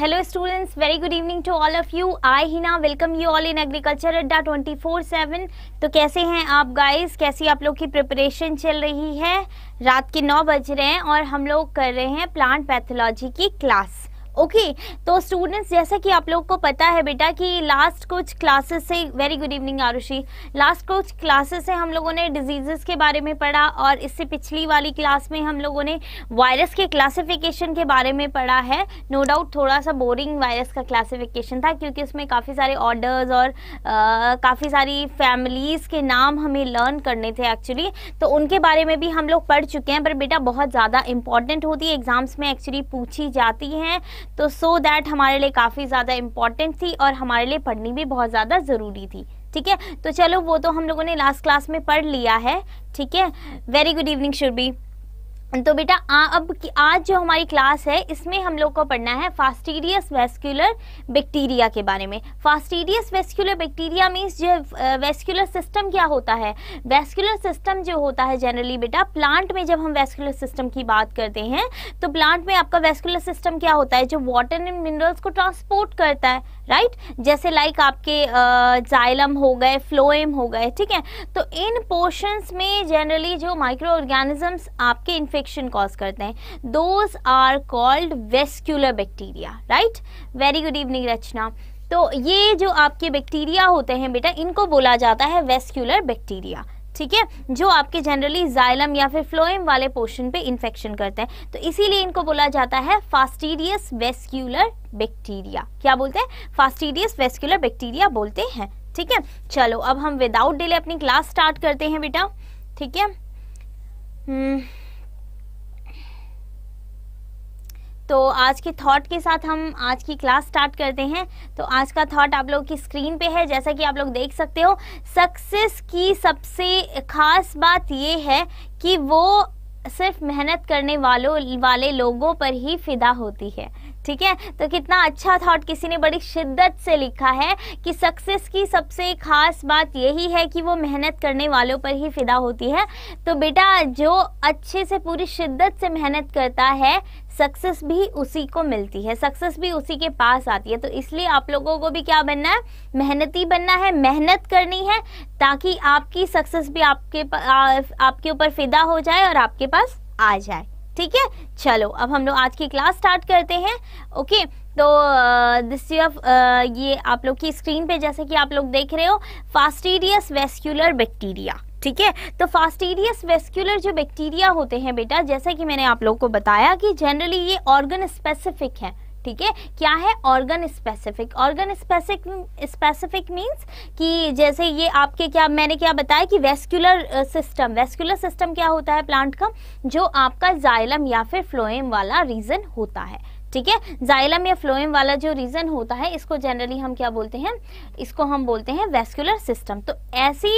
Hello students very good evening to all of you I Hina welcome you all in agriculture Adda twenty four seven तो कैसे हैं आप guys कैसी आप लोग की प्रिपरेशन चल रही है रात के नौ बज रहे हैं और हम लोग कर रहे हैं प्लांट पैथोलॉजी की क्लास ओके तो स्टूडेंट्स जैसा कि आप लोग को पता है बेटा कि लास्ट कुछ क्लासेस से very good evening Arushi last कुछ क्लासेस से हम लोगों ने डिजीज़ेस के बारे में पढ़ा और इससे पिछली वाली क्लास में हम लोगों ने वायरस के क्लासिफिकेशन के बारे में पढ़ा है नो डाउट थोड़ा सा बोरिंग वायरस का क्लासिफिकेशन था क्योंकि उसमें काफ़ी सारे ऑर्डर्स और काफ़ी सारी फैमिलीज़ के नाम हमें लर्न करने थे एक्चुअली तो उनके बारे में भी हम लोग पढ़ चुके हैं पर बेटा बहुत ज़्यादा इंपॉर्टेंट होती है एग्ज़ाम्स में एक्चुअली पूछी जाती हैं तो सो so दैट हमारे लिए काफ़ी ज़्यादा इम्पॉर्टेंट थी और हमारे लिए पढ़नी भी बहुत ज़्यादा ज़रूरी थी ठीक है तो चलो वो तो हम लोगों ने लास्ट क्लास में पढ़ लिया है ठीक है वेरी गुड इवनिंग शुरबी तो बेटा अब आज जो हमारी क्लास है इसमें हम लोग को पढ़ना है फास्टीरियस वेस्क्यूलर बैक्टीरिया के बारे में फास्टीरियस वेस्क्यूलर बैक्टीरिया मीन्स जो वेस्क्यूलर सिस्टम क्या होता है वेस्क्यूलर सिस्टम जो होता है जनरली बेटा प्लांट में जब हम वेस्क्यूलर सिस्टम की बात करते हैं तो प्लांट में आपका वेस्क्यूलर सिस्टम क्या होता है जो वाटर एंड मिनरल्स को ट्रांसपोर्ट करता है राइट जैसे लाइक आपके जाइलम हो गए फ्लोएम हो गए ठीक है तो इन पोर्शंस में जनरली जो माइक्रो ऑर्गेनिजम्स आपके इन्फेक्शन कॉज करते हैं those are called vascular bacteria right very good evening Rachna तो ये जो आपके बैक्टीरिया होते हैं बेटा इनको बोला जाता है वेस्क्यूलर बैक्टीरिया ठीक है जो आपके जनरली जाइलम या फिर फ्लोएम वाले पोर्शन पे इन्फेक्शन करते हैं तो इसीलिए इनको बोला जाता है फास्टीरियस वेस्क्यूलर बैक्टीरिया क्या बोलते हैं फास्टीरियस वेस्क्यूलर बैक्टीरिया बोलते हैं ठीक है चलो अब हम विदाउट डिले अपनी क्लास स्टार्ट करते हैं बेटा ठीक है हम्म, तो आज के थॉट के साथ हम आज की क्लास स्टार्ट करते हैं तो आज का थॉट आप लोग की स्क्रीन पे है जैसा कि आप लोग देख सकते हो सक्सेस की सबसे खास बात ये है कि वो सिर्फ मेहनत करने वालों वाले लोगों पर ही फिदा होती है ठीक है तो कितना अच्छा थॉट किसी ने बड़ी शिद्दत से लिखा है कि सक्सेस की सबसे खास बात यही है कि वो मेहनत करने वालों पर ही फिदा होती है तो बेटा जो अच्छे से पूरी शिद्दत से मेहनत करता है सक्सेस भी उसी को मिलती है सक्सेस भी उसी के पास आती है तो इसलिए आप लोगों को भी क्या बनना है मेहनती बनना है मेहनत करनी है ताकि आपकी सक्सेस भी आपके आपके ऊपर फिदा हो जाए और आपके पास आ जाए ठीक है चलो अब हम लोग आज की क्लास स्टार्ट करते हैं ओके तो दिस uh, ये आप लोग की स्क्रीन पे जैसे कि आप लोग देख रहे हो फास्टीरियस वेस्क्यूलर बैक्टीरिया ठीक है तो फास्टीरियस वेस्क्यूलर जो बैक्टीरिया होते हैं बेटा जैसा कि मैंने आप लोग को बताया कि जनरली ये ऑर्गन स्पेसिफिक है ठीक है क्या है organ specific organ specific specific means कि जैसे ये आपके क्या मैंने क्या बताया कि वेस्कुलर सिस्टम वेस्कुलर सिस्टम क्या होता है प्लांट का जो आपका जाइलम या फिर फ्लोएम वाला रीजन होता है ठीक है जाइलम या फ्लोएम वाला जो रीजन होता है इसको जनरली हम क्या बोलते हैं इसको हम बोलते हैं वेस्कुलर सिस्टम तो ऐसी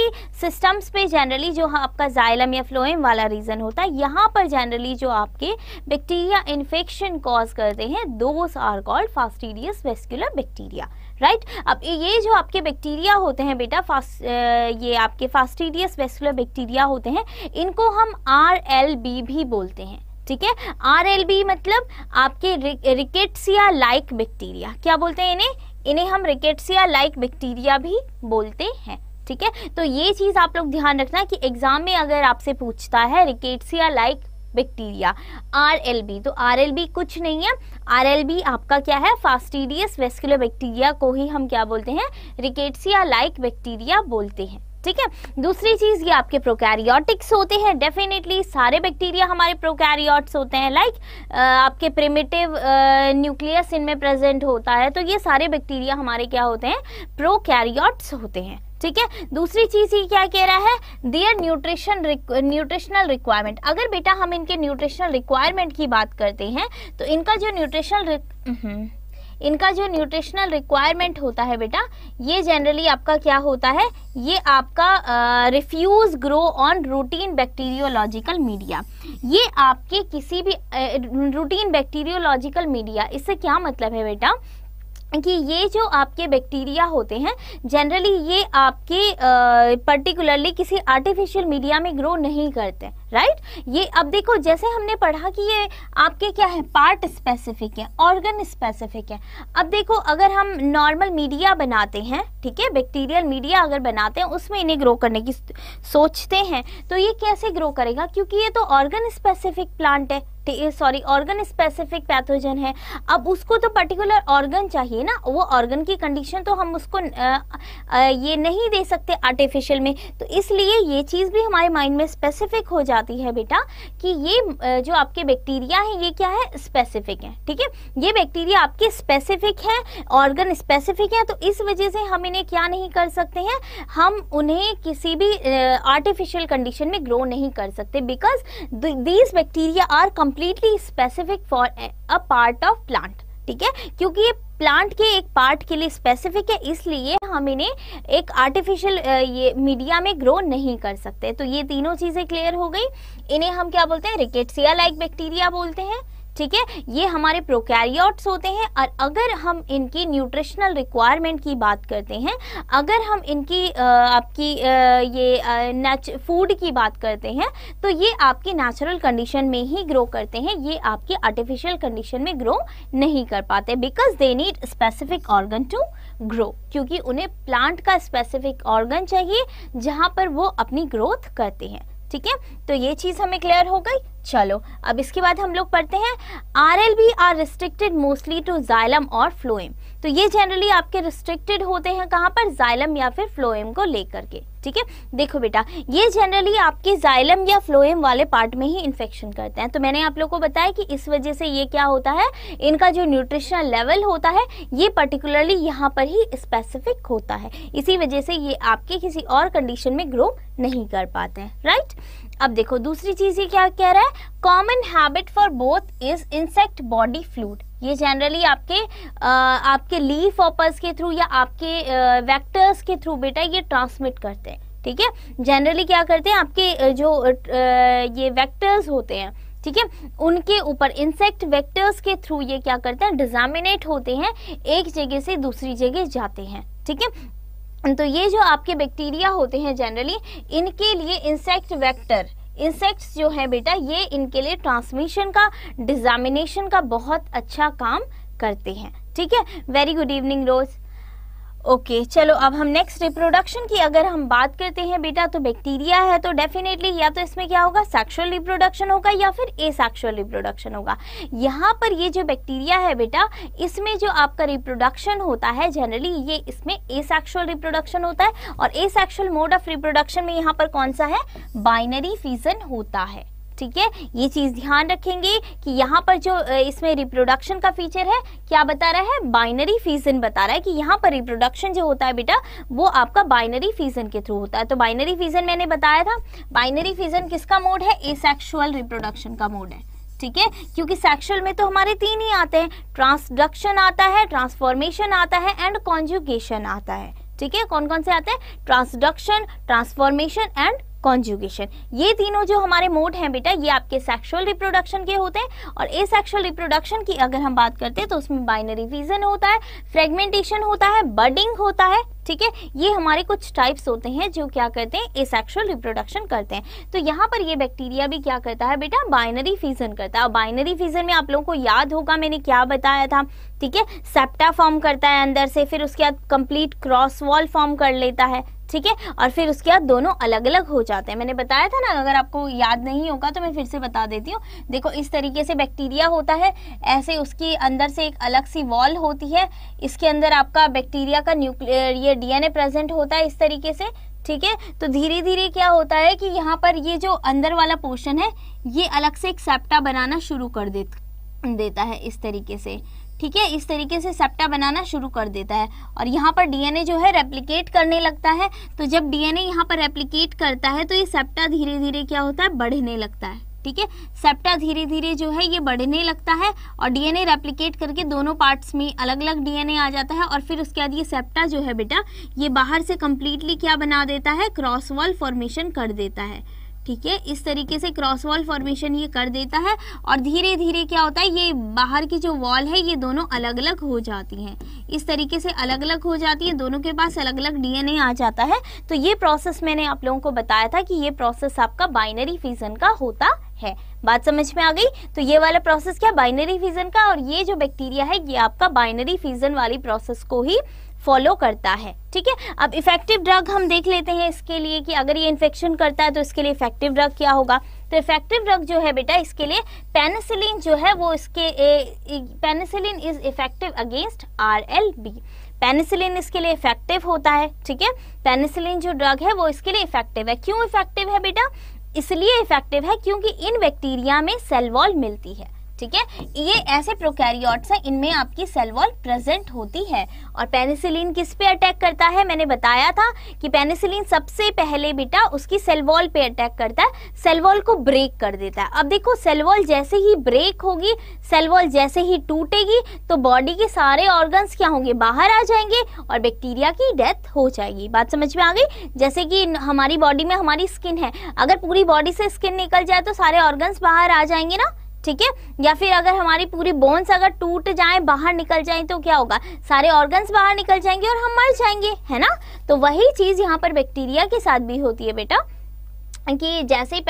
सिस्टम्स पे जनरली जो हाँ आपका जाइलम या फ्लोएम वाला रीजन होता है यहाँ पर जनरली जो आपके बैक्टीरिया इन्फेक्शन कॉज करते हैं those are called fastidious vascular bacteria right right? अब ये जो आपके बैक्टीरिया होते हैं बेटा फास्ट ये आपके फास्टीडियस वेस्कुलर बैक्टीरिया होते हैं इनको हम आर एल बी भी बोलते हैं ठीक है आर एल बी मतलब आपके रिकेट्सिया लाइक बैक्टीरिया क्या बोलते हैं इन्हें इन्हें हम रिकेट्सिया लाइक बैक्टीरिया भी बोलते हैं ठीक है तो ये चीज़ आप लोग ध्यान रखना कि एग्जाम में अगर आपसे पूछता है rickettsia like bacteria R L B तो आर एल बी कुछ नहीं है आर एल बी आपका क्या है फास्टीडियस वेस्कुलर बैक्टीरिया को ही हम क्या बोलते हैं रिकेट्सिया लाइक बैक्टीरिया बोलते हैं ठीक है दूसरी चीज ये आपके प्रोकैरियोटिक्स होते हैं डेफिनेटली सारे बैक्टीरिया हमारे प्रोकैरियोट्स होते हैं लाइक आपके प्रिमिटिव न्यूक्लियस इनमें प्रेजेंट होता है तो ये सारे बैक्टीरिया हमारे क्या होते हैं प्रोकैरियोट्स होते हैं ठीक है दूसरी चीज ये क्या कह रहा है दियर न्यूट्रिशन न्यूट्रिशनल रिक्वायरमेंट अगर बेटा हम इनके न्यूट्रिशनल रिक्वायरमेंट की बात करते हैं तो इनका जो न्यूट्रिशनल इनका जो न्यूट्रिशनल रिक्वायरमेंट होता है बेटा ये जनरली आपका क्या होता है ये आपका refuse grow on routine bacteriological media ये आपके किसी भी रूटीन बैक्टीरियोलॉजिकल मीडिया इससे क्या मतलब है बेटा कि ये जो आपके बैक्टीरिया होते हैं जनरली ये आपके पर्टिकुलरली किसी आर्टिफिशियल मीडिया में ग्रो नहीं करते हैं राइट ये अब देखो जैसे हमने पढ़ा कि ये आपके क्या है पार्ट स्पेसिफिक है ऑर्गन स्पेसिफिक है अब देखो अगर हम नॉर्मल मीडिया बनाते हैं ठीक है बैक्टीरियल मीडिया अगर बनाते हैं उसमें इन्हें ग्रो करने की सोचते हैं तो ये कैसे ग्रो करेगा क्योंकि ये तो ऑर्गन स्पेसिफिक प्लांट है सॉरी ऑर्गन स्पेसिफिक पैथोजन है अब उसको तो पर्टिकुलर ऑर्गन चाहिए ना वो ऑर्गन की कंडीशन तो हम उसको आ, आ, ये नहीं दे सकते आर्टिफिशियल में तो इसलिए ये चीज़ भी हमारे माइंड में स्पेसिफिक हो जाती बताती है बेटा कि ये जो आपके बैक्टीरिया है ये क्या है स्पेसिफिक है ठीक है ये बैक्टीरिया आपके स्पेसिफिक है ऑर्गन स्पेसिफिक है तो इस वजह से हम इन्हें क्या नहीं कर सकते हैं हम उन्हें किसी भी आर्टिफिशियल कंडीशन में ग्रो नहीं कर सकते because these bacteria are completely specific for a part of plant ठीक है क्योंकि ये प्लांट के एक पार्ट के लिए स्पेसिफिक है इसलिए हम इन्हें एक आर्टिफिशियल ये मीडिया में ग्रो नहीं कर सकते तो ये तीनों चीज़ें क्लियर हो गई इन्हें हम क्या बोलते हैं रिकेट्सिया लाइक बैक्टीरिया बोलते हैं ठीक है ये हमारे प्रोकैरियोट्स होते हैं और अगर हम इनकी न्यूट्रिशनल रिक्वायरमेंट की बात करते हैं अगर हम इनकी आ, आपकी आ, ये फूड की बात करते हैं तो ये आपकी नेचुरल कंडीशन में ही ग्रो करते हैं ये आपकी आर्टिफिशियल कंडीशन में ग्रो नहीं कर पाते because they need specific organ to grow क्योंकि उन्हें प्लांट का स्पेसिफिक ऑर्गन चाहिए जहाँ पर वो अपनी ग्रोथ करते हैं ठीक है तो ये चीज हमें क्लियर हो गई चलो अब इसके बाद हम लोग पढ़ते हैं R L B are restricted mostly to xylem और फ्लोएम तो ये जनरली आपके रिस्ट्रिक्टेड होते हैं कहाँ पर जाइलम या फिर फ्लोएम को लेकर के ठीक है देखो बेटा ये जनरली आपके जाइलम या फ्लोएम वाले पार्ट में ही इन्फेक्शन करते हैं तो मैंने आप लोग को बताया कि इस वजह से ये क्या होता है इनका जो न्यूट्रिशनल लेवल होता है ये पर्टिकुलरली यहाँ पर ही स्पेसिफिक होता है इसी वजह से ये आपके किसी और कंडीशन में ग्रो नहीं कर पाते हैं राइट अब देखो दूसरी चीज ये क्या कह रहा है common habit for both is insect body fluid ये जनरली आपके आ, आपके लीफ ऑपर्स के थ्रू या आपके आ, वेक्टर्स के थ्रू बेटा ये ट्रांसमिट करते हैं ठीक है जनरली क्या करते हैं आपके जो आ, ये वेक्टर्स होते हैं ठीक है उनके ऊपर इंसेक्ट वेक्टर्स के थ्रू ये क्या करते हैं डिजामिनेट होते हैं एक जगह से दूसरी जगह जाते हैं ठीक है तो ये जो आपके बैक्टीरिया होते हैं जनरली इनके लिए इंसेक्ट वेक्टर इंसेक्ट्स जो है बेटा ये इनके लिए ट्रांसमिशन का डिजामिनेशन का बहुत अच्छा काम करते हैं ठीक है वेरी गुड इवनिंग रोज़ ओके okay, चलो अब हम नेक्स्ट रिप्रोडक्शन की अगर हम बात करते हैं बेटा तो बैक्टीरिया है तो डेफिनेटली या तो इसमें क्या होगा सेक्सुअल रिप्रोडक्शन होगा या फिर ए सेक्सुअल रिप्रोडक्शन होगा यहाँ पर ये जो बैक्टीरिया है बेटा इसमें जो आपका रिप्रोडक्शन होता है जनरली ये इसमें ए सेक्सुअल रिप्रोडक्शन होता है और asexual mode of reproduction में यहाँ पर कौन सा है बाइनरी फीजन होता है ठीक है ये चीज़ ध्यान रखेंगे कि यहाँ पर जो इसमें रिप्रोडक्शन का फीचर है क्या बता रहा है बाइनरी फीजन बता रहा है कि यहाँ पर रिप्रोडक्शन जो होता है बेटा वो आपका बाइनरी फीजन के थ्रू होता है तो बाइनरी फीजन मैंने बताया था बाइनरी फीजन किसका मोड है ए रिप्रोडक्शन का मोड है ठीक है क्योंकि सेक्सुअल में तो हमारे तीन ही आते हैं ट्रांसडक्शन आता है ट्रांसफॉर्मेशन आता है एंड कॉन्जुगेशन आता है ठीक है कौन कौन से आते हैं ट्रांसडक्शन ट्रांसफॉर्मेशन एंड कॉन्जुगेशन ये तीनों जो हमारे मोड हैं बेटा ये आपके सेक्सुअल रिप्रोडक्शन के होते हैं और ए सेक्सुअल रिप्रोडक्शन की अगर हम बात करते हैं तो उसमें बाइनरी फीजन होता है फ्रेगमेंटेशन होता है बर्डिंग होता है ठीक है ये हमारे कुछ टाइप्स होते हैं जो क्या करते हैं एसेक्सुअल रिप्रोडक्शन करते हैं तो यहाँ पर ये बैक्टीरिया भी क्या करता है बेटा बाइनरी फीजन करता है बाइनरी फीजन में आप लोगों को याद होगा मैंने क्या बताया था ठीक है सेप्टा फॉर्म करता है अंदर से फिर उसके बाद कंप्लीट क्रॉस वॉल फॉर्म कर लेता है ठीक है और फिर उसके बाद दोनों अलग अलग हो जाते हैं मैंने बताया था ना अगर आपको याद नहीं होगा तो मैं फिर से बता देती हूँ देखो इस तरीके से बैक्टीरिया होता है ऐसे उसके अंदर से एक अलग सी वॉल होती है इसके अंदर आपका बैक्टीरिया का न्यूक्लियर ये डीएनए प्रेजेंट होता है इस तरीके से ठीक है तो धीरे धीरे क्या होता है कि यहाँ पर ये जो अंदर वाला पोर्शन है ये अलग से एक सेप्टा बनाना शुरू कर दे, देता है इस तरीके से ठीक है इस तरीके से सेप्टा बनाना शुरू कर देता है और यहाँ पर डीएनए जो है रेप्लीकेट करने लगता है तो जब डीएनए यहाँ पर रेप्लीकेट करता है तो ये सेप्टा धीरे धीरे क्या होता है बढ़ने लगता है ठीक है सेप्टा धीरे धीरे जो है ये बढ़ने लगता है और डीएनए रेप्लीकेट करके दोनों पार्ट्स में अलग अलग डीएनए आ जाता है और फिर उसके बाद ये सेप्टा जो है बेटा ये बाहर से कम्प्लीटली क्या बना देता है क्रॉस वॉल फॉर्मेशन कर देता है ठीक है इस तरीके से क्रॉस वॉल फॉर्मेशन ये कर देता है और धीरे धीरे क्या होता है ये बाहर की जो वॉल है ये दोनों अलग अलग हो जाती हैं इस तरीके से अलग अलग हो जाती है दोनों के पास अलग अलग डीएनए आ जाता है तो ये प्रोसेस मैंने आप लोगों को बताया था कि ये प्रोसेस आपका बाइनरी फीजन का होता है बात समझ में आ गई तो ये वाला प्रोसेस क्या बाइनरी फिजन का और ये जो बैक्टीरिया है ये आपका बाइनरी फीजन वाली प्रोसेस को ही फॉलो करता है ठीक है अब इफेक्टिव ड्रग हम देख लेते हैं इसके लिए कि अगर ये इन्फेक्शन करता है तो इसके लिए इफेक्टिव ड्रग क्या होगा तो इफेक्टिव ड्रग जो है बेटा इसके लिए पेनिसिलिन जो है वो इसके penicillin is effective against R L B penicillin इसके लिए इफेक्टिव होता है ठीक है पेनिसिलिन जो ड्रग है वो इसके लिए इफेक्टिव है क्यों इफेक्टिव है बेटा इसलिए इफेक्टिव है क्योंकि इन बैक्टीरिया में सेल वॉल मिलती है ठीक है ये ऐसे प्रोकैरियोट्स हैं इनमें आपकी सेल वॉल प्रेजेंट होती है और पेनिसिलिन किस पे अटैक करता है मैंने बताया था कि पेनिसिलिन सबसे पहले बेटा उसकी सेल वॉल पे अटैक करता है सेल वॉल को ब्रेक कर देता है अब देखो सेल वॉल जैसे ही ब्रेक होगी सेल वॉल जैसे ही टूटेगी तो बॉडी के सारे ऑर्गन्स क्या होंगे बाहर आ जाएंगे और बैक्टीरिया की डेथ हो जाएगी बात समझ में आ गई जैसे कि हमारी बॉडी में हमारी स्किन है अगर पूरी बॉडी से स्किन निकल जाए तो सारे ऑर्गन्स बाहर आ जाएंगे ना ठीक है या फिर अगर हमारी पूरी बोन्स अगर टूट जाए बाहर निकल जाए तो क्या होगा सारे ऑर्गन्स बाहर निकल जाएंगे और हम मर जाएंगे है ना तो वही चीज यहाँ पर बैक्टीरिया के साथ भी होती है बेटा कि जैसे ही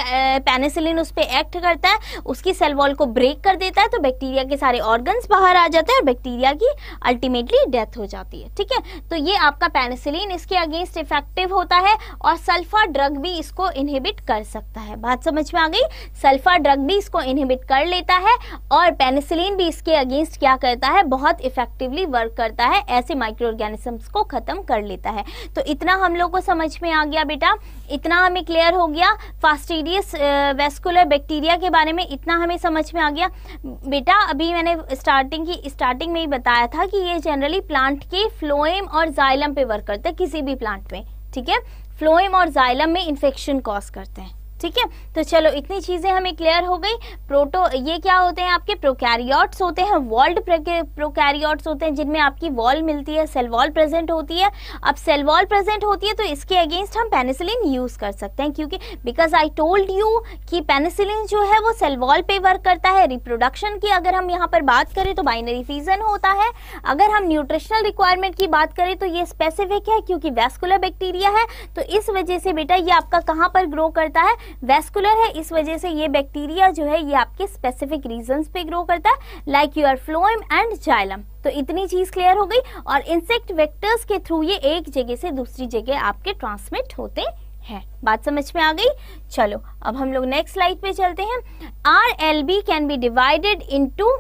पेनिसिलिन उस पर एक्ट करता है उसकी सेल वॉल को ब्रेक कर देता है तो बैक्टीरिया के सारे ऑर्गन्स बाहर आ जाते हैं और बैक्टीरिया की अल्टीमेटली डेथ हो जाती है ठीक है तो ये आपका पेनिसिलिन इसके अगेंस्ट इफेक्टिव होता है और सल्फा ड्रग भी इसको इनहिबिट कर सकता है बात समझ में आ गई सल्फा ड्रग भी इसको इनहिबिट कर लेता है और पेनिसिलिन भी इसके अगेंस्ट क्या करता है बहुत इफेक्टिवली वर्क करता है ऐसे माइक्रो ऑर्गेनिजम्स को ख़त्म कर लेता है तो इतना हम लोग को समझ में आ गया बेटा इतना हमें क्लियर हो गया बैक्टीरिया फास्टिडियस वेस्कुलर बैक्टीरिया के बारे में इतना हमें समझ में आ गया बेटा अभी मैंने स्टार्टिंग की स्टार्टिंग में ही बताया था कि ये जनरली प्लांट के फ्लोएम और जाइलम पे वर्क करते हैं किसी भी प्लांट में ठीक है फ्लोएम और जाइलम में इन्फेक्शन कॉज करते हैं ठीक है तो चलो इतनी चीज़ें हमें क्लियर हो गई प्रोटो ये क्या होते हैं आपके प्रोकैरियोट्स होते हैं वॉल्ड प्रोकैरियोट्स होते हैं जिनमें आपकी वॉल मिलती है सेल वॉल प्रेजेंट होती है अब सेल वॉल प्रेजेंट होती है तो इसके अगेंस्ट हम पेनिसिलिन यूज़ कर सकते हैं क्योंकि बिकॉज आई टोल्ड यू कि पेनिसिलिन जो है वो सेल वॉल पे वर्क करता है रिप्रोडक्शन की अगर हम यहाँ पर बात करें तो बाइनरी फीजन होता है अगर हम न्यूट्रिशनल रिक्वायरमेंट की बात करें तो ये स्पेसिफिक है क्योंकि वेस्कुलर बैक्टीरिया है तो इस वजह से बेटा ये आपका कहाँ पर ग्रो करता है वेस्कुलर है इस वजह से ये बैक्टीरिया जो है ये आपके स्पेसिफिक रीजन पे ग्रो करता है like your phloem and xylem तो इतनी चीज क्लियर हो गई और इंसेक्ट वेक्टर्स के थ्रू ये एक जगह से दूसरी जगह आपके ट्रांसमिट होते है बात समझ में आ गई चलो अब हम लोग नेक्स्ट स्लाइड पे चलते हैं R L B can be divided into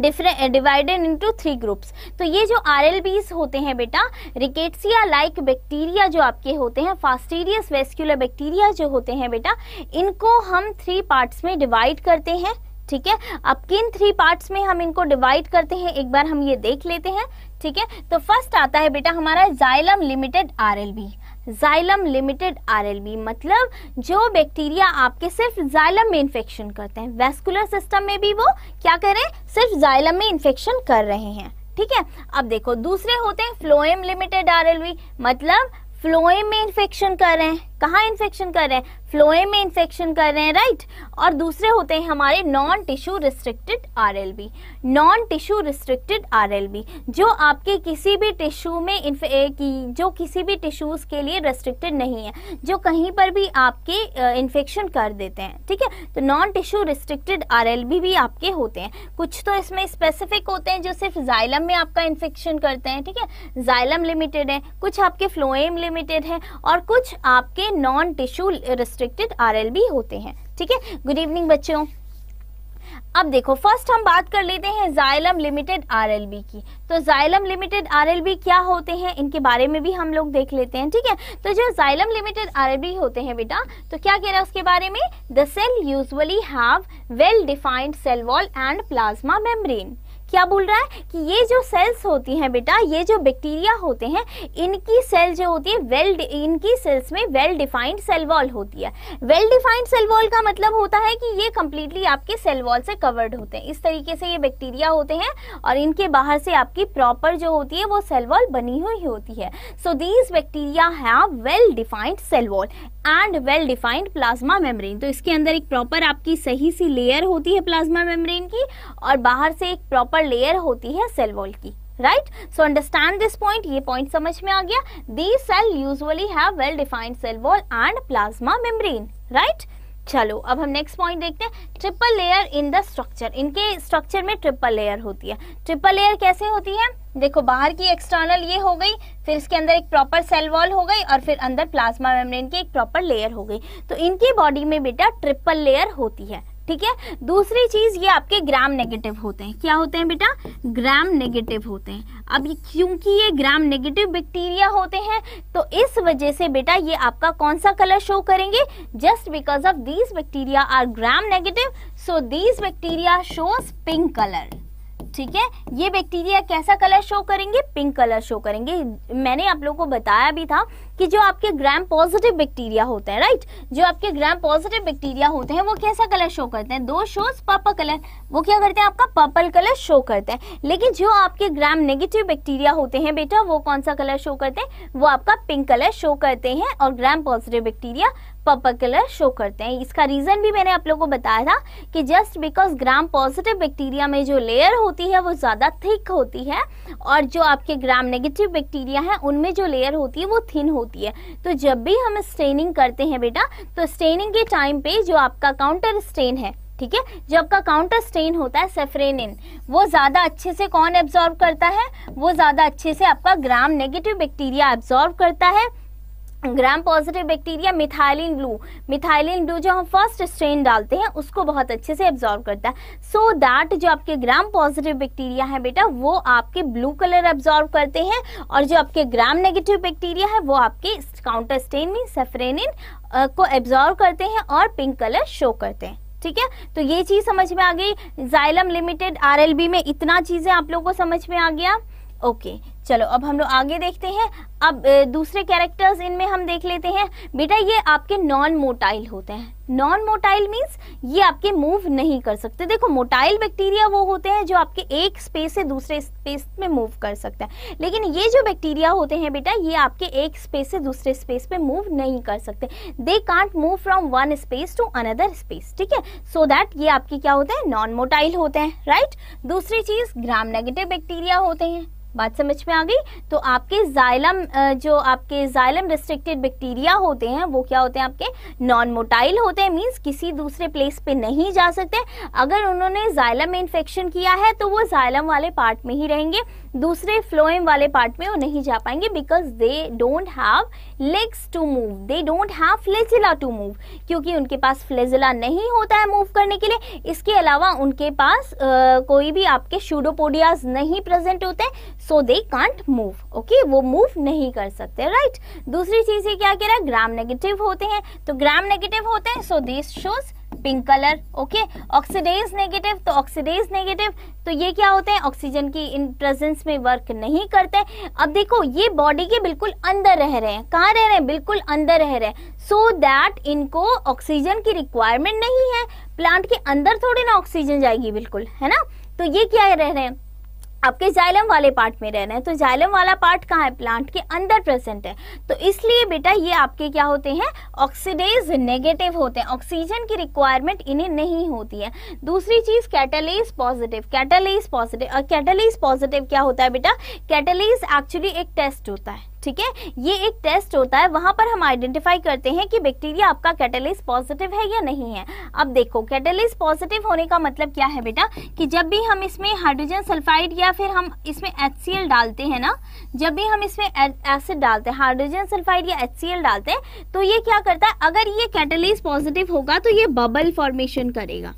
divided into three groups तो ये जो आर होते हैं बेटा रिकेटसिया लाइक बैक्टीरिया जो आपके होते हैं फास्टीरियस वेस्क्यूलर बैक्टीरिया जो होते हैं बेटा इनको हम थ्री पार्ट्स में डिवाइड करते हैं ठीक है अब किन थ्री पार्ट्स में हम इनको डिवाइड करते हैं एक बार हम ये देख लेते हैं ठीक है तो फर्स्ट आता है बेटा हमारा xylem limited RLB xylem limited RLB मतलब जो बैक्टीरिया आपके सिर्फ जाइलम में इन्फेक्शन करते हैं वेस्कुलर सिस्टम में भी वो क्या करें सिर्फ जाइलम में इन्फेक्शन कर रहे हैं ठीक है अब देखो दूसरे होते हैं फ्लोएम लिमिटेड आरएलवी मतलब फ्लोएम में इन्फेक्शन कर रहे हैं कहाँ इन्फेक्शन कर रहे हैं फ्लोएम में इन्फेक्शन कर रहे हैं राइट और दूसरे होते हैं हमारे non tissue restricted RLB non tissue restricted RLB जो आपके किसी भी टिश्यू में जो किसी भी टिश्यूज के लिए रिस्ट्रिक्टेड नहीं है जो कहीं पर भी आपके इन्फेक्शन कर देते हैं ठीक है तो नॉन टिश्यू रिस्ट्रिक्टेड बी भी आपके होते हैं कुछ तो इसमें स्पेसिफिक होते हैं जो सिर्फ जाइलम में आपका इन्फेक्शन करते हैं ठीक है जाइलम लिमिटेड है कुछ आपके फ्लोएम लिमिटेड है और कुछ आपके non tissue restrict restricted R होते हैं ठीक है गुड इवनिंग बच्चों अब देखो फर्स्ट हम बात कर लेते हैं जाइलम लिमिटेड आरएलबी की तो जाइलम लिमिटेड आरएलबी क्या होते हैं इनके बारे में भी हम लोग देख लेते हैं ठीक है तो जो जाइलम लिमिटेड आरएलबी होते हैं बेटा तो क्या कह रहा है उसके बारे में the cell usually have well defined cell wall and plasma membrane क्या बोल रहा है कि ये जो सेल्स होती हैं बेटा ये जो बैक्टीरिया होते हैं इनकी सेल जो होती है वेल इनकी सेल्स में वेल डिफाइंड सेल वॉल होती है वेल डिफाइंड सेल वॉल का मतलब होता है कि ये कंप्लीटली आपके सेल वॉल से कवर्ड होते हैं इस तरीके से ये बैक्टीरिया होते हैं और इनके बाहर से आपकी प्रॉपर जो होती है वो सेल वॉल बनी हुई होती है so these bacteria have well defined cell wall and well defined plasma membrane तो इसके अंदर एक प्रॉपर आपकी सही सी लेयर होती है प्लाज्मा मेम्ब्रेन की और बाहर से एक प्रॉपर लेयर होती है सेल वॉल की right so understand this point ये पॉइंट समझ में आ गया the cell usually have well defined cell wall and plasma membrane right चलो अब हम नेक्स्ट पॉइंट देखते हैं triple layer in the structure इनके स्ट्रक्चर में ट्रिपल लेयर होती है ट्रिपल लेयर कैसे होती है देखो बाहर की एक्सटर्नल ये हो गई फिर इसके अंदर एक प्रॉपर सेल वॉल हो गई और फिर अंदर प्लाज्मा मेम्ब्रेन की एक प्रॉपर लेयर हो गई तो इनकी बॉडी में बेटा ट्रिपल लेयर होती है ठीक है दूसरी चीज ये आपके ग्राम नेगेटिव होते हैं क्या होते हैं बेटा ग्राम नेगेटिव होते हैं अब क्योंकि ये ग्राम नेगेटिव बैक्टीरिया होते हैं तो इस वजह से बेटा ये आपका कौन सा कलर शो करेंगे just because of these bacteria are gram negative so these bacteria shows pink colour ठीक है ये बैक्टीरिया कैसा कलर शो करेंगे पिंक कलर शो करेंगे मैंने आप लोगों को बताया भी था कि जो आपके ग्राम पॉजिटिव बैक्टीरिया होते हैं राइट जो आपके ग्राम पॉजिटिव बैक्टीरिया होते हैं वो कैसा कलर शो करते हैं दो शोज पर्पल कलर वो क्या करते हैं आपका पर्पल कलर शो करते हैं लेकिन जो आपके ग्राम नेगेटिव बैक्टीरिया होते हैं बेटा वो कौन सा कलर शो करते हैं वो आपका पिंक कलर शो करते हैं और gram positive bacteria purple colour show करते हैं इसका रीज़न भी मैंने आप लोगों को बताया था कि just because gram positive bacteria में जो लेयर होती है वो ज़्यादा थिक होती है और जो आपके ग्राम नेगेटिव बैक्टीरिया है उनमें जो लेयर होती है वो थिन होती है तो जब भी हम स्ट्रेनिंग करते हैं बेटा तो स्ट्रेनिंग के टाइम पे जो आपका काउंटर स्ट्रेन है ठीक है जो आपका काउंटर स्ट्रेन होता है सेफ्रेनिन वो ज़्यादा अच्छे से कौन एब्जॉर्व करता है वो ज़्यादा अच्छे से आपका ग्राम नेगेटिव बैक्टीरिया एब्जॉर्व करता है gram positive bacteria methylene blue methylene blue जो हम फर्स्ट स्ट्रेन डालते हैं उसको बहुत अच्छे से एब्जॉर्व करता है सो so दैट जो आपके ग्राम पॉजिटिव बैक्टीरिया है बेटा वो आपके ब्लू कलर एब्जॉर्व करते हैं और जो आपके ग्राम नेगेटिव बैक्टीरिया है वो आपके काउंटर स्टेन में सेफ्रेनिन को एब्जॉर्व करते हैं और पिंक कलर शो करते हैं ठीक है तो ये चीज़ समझ में आ गई जाइलम लिमिटेड आर में इतना चीज़ें आप लोगों को समझ में आ गया ओके okay. चलो अब हम लोग आगे देखते हैं अब दूसरे कैरेक्टर्स इनमें हम देख लेते हैं बेटा ये आपके नॉन मोटाइल होते हैं नॉन मोटाइल मीन्स ये आपके मूव नहीं कर सकते देखो मोटाइल बैक्टीरिया वो होते हैं जो आपके एक स्पेस से दूसरे स्पेस में मूव कर सकते हैं लेकिन ये जो बैक्टीरिया होते हैं बेटा ये आपके एक स्पेस से दूसरे स्पेस में मूव नहीं कर सकते they can't move from one space to another space ठीक है सो दैट ये आपके क्या होते हैं नॉन मोटाइल होते हैं राइट दूसरी चीज ग्राम नेगेटिव बैक्टीरिया होते हैं बात समझ में आ गई तो आपके जाइलम जो आपके जाइलम रिस्ट्रिक्टेड बैक्टीरिया होते हैं वो क्या होते हैं आपके नॉन मोटाइल होते हैं मीन्स किसी दूसरे प्लेस पे नहीं जा सकते अगर उन्होंने जाइलम में इन्फेक्शन किया है तो वो जाइलम वाले पार्ट में ही रहेंगे दूसरे फ्लोएम वाले पार्ट में वो नहीं जा पाएंगे because they don't have legs to move they don't have flagella to move क्योंकि उनके पास फ्लेजिला नहीं होता है मूव करने के लिए इसके अलावा उनके पास uh, कोई भी आपके शूडोपोडियाज नहीं प्रेजेंट होते so they can't move okay वो मूव नहीं कर सकते राइट right? दूसरी चीज ये क्या कह रहा है ग्राम नेगेटिव होते हैं तो ग्राम नेगेटिव होते हैं so this shows pink colour okay oxidase negative तो ऑक्सीडेज नेगेटिव तो ये क्या होते हैं ऑक्सीजन की इन प्रेजेंस में वर्क नहीं करते अब देखो ये बॉडी के बिल्कुल अंदर रह रहे हैं कहाँ रह रहे हैं बिल्कुल अंदर रह रहे हैं सो दैट इनको ऑक्सीजन की रिक्वायरमेंट नहीं है प्लांट के अंदर थोड़ी ना ऑक्सीजन जाएगी बिल्कुल है ना तो ये क्या रह रहे हैं आपके जाइलम वाले पार्ट में रहना है तो जाइलम वाला पार्ट कहाँ है प्लांट के अंदर प्रेजेंट है तो इसलिए बेटा ये आपके क्या होते हैं ऑक्सीडेज नेगेटिव होते हैं ऑक्सीजन की रिक्वायरमेंट इन्हें नहीं होती है दूसरी चीज catalase positive catalase positive catalase positive क्या होता है बेटा कैटलीज एक्चुअली एक टेस्ट होता है ठीक है ये एक टेस्ट होता है वहां पर हम आइडेंटिफाई करते हैं कि बैक्टीरिया आपका कैटेलिस्ट पॉजिटिव है या नहीं है अब देखो कैटेलिस्ट पॉजिटिव होने का मतलब क्या है बेटा कि जब भी हम इसमें हाइड्रोजन सल्फाइड या फिर हम इसमें एच डालते हैं ना जब भी हम इसमें एसिड डालते हैं हाइड्रोजन सल्फाइड या एच डालते हैं तो ये क्या करता है अगर ये कैटेलिस्ट पॉजिटिव होगा तो ये बबल फॉर्मेशन करेगा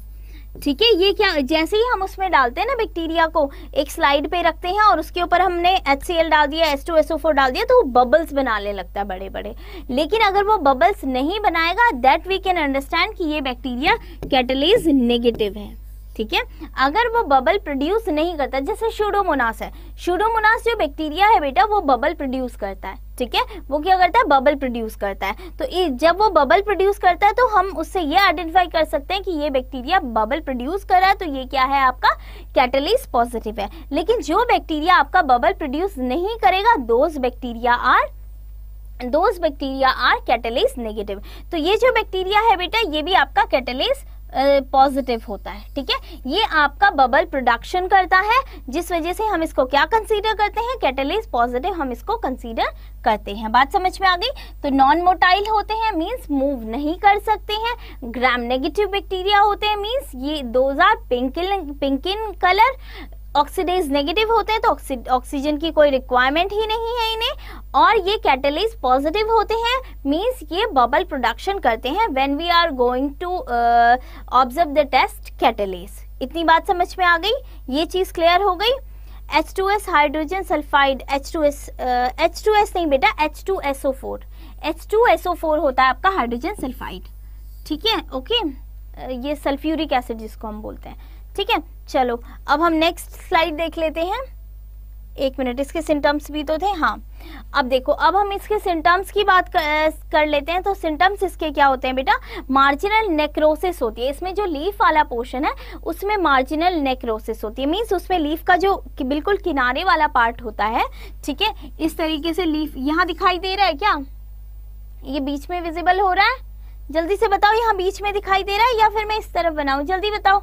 ठीक है ये क्या जैसे ही हम उसमें डालते हैं ना बैक्टीरिया को एक स्लाइड पे रखते हैं और उसके ऊपर हमने एच डाल दिया एस डाल दिया तो वो बबल्स बनाने लगता है बड़े बड़े लेकिन अगर वो बबल्स नहीं बनाएगा दैट वी कैन अंडरस्टैंड कि ये बैक्टीरिया कैटलीज नेगेटिव है ठीक है अगर वो बबल प्रोड्यूस नहीं करता जैसे शुडोमोनास है शुडोमोनास जो बैक्टीरिया है बेटा वो बबल प्रोड्यूस करता है ठीक है वो क्या करता है बबल प्रोड्यूस करता है तो जब वो बबल प्रोड्यूस करता है तो हम उससे ये आइडेंटिफाई कर सकते हैं कि ये बैक्टीरिया बबल प्रोड्यूस कर रहा है तो ये क्या है आपका कैटलिस्ट पॉजिटिव है लेकिन जो बैक्टीरिया आपका बबल प्रोड्यूस नहीं करेगा those bacteria are those bacteria are catalyst negative तो ये जो बैक्टीरिया है बेटा ये भी आपका कैटलिस्ट पॉजिटिव होता है ठीक है ये आपका बबल प्रोडक्शन करता है जिस वजह से हम इसको क्या कंसीडर करते हैं कैटलिस्ट पॉजिटिव हम इसको कंसीडर करते हैं बात समझ में आ गई तो नॉन मोटाइल होते हैं मींस मूव नहीं कर सकते हैं ग्राम नेगेटिव बैक्टीरिया होते हैं मींस ये those are pink pink in colour oxidase negative होते हैं तो ऑक्सीजन की कोई रिक्वायरमेंट ही नहीं है इन्हें और ये कैटलिज पॉजिटिव होते हैं मींस ये बबल प्रोडक्शन करते हैं when we are going to observe the test catalase इतनी बात समझ में आ गई ये चीज़ क्लियर हो गई H2S hydrogen sulphide H2S uh, H2S नहीं बेटा H2SO4 H2SO4 होता है आपका हाइड्रोजन सल्फाइड ठीक है ओके uh, ये सल्फ्यूरिक एसिड जिसको हम बोलते हैं ठीक है चलो अब हम नेक्स्ट स्लाइड देख लेते हैं एक मिनट इसके सिम्टम्स भी तो थे हाँ अब देखो अब हम इसके सिम्टम्स की बात कर, कर लेते हैं तो सिम्टम्स इसके क्या होते हैं बेटा मार्जिनल नेक्रोसिस होती है इसमें जो लीफ वाला पोर्शन है उसमें मार्जिनल नेक्रोसिस होती है मीन्स उसमें लीफ का जो कि बिल्कुल किनारे वाला पार्ट होता है ठीक है इस तरीके से लीफ यहाँ दिखाई दे रहा है क्या ये बीच में विजिबल हो रहा है जल्दी से बताओ यहाँ बीच में दिखाई दे रहा है या फिर मैं इस तरफ बनाऊ जल्दी बताओ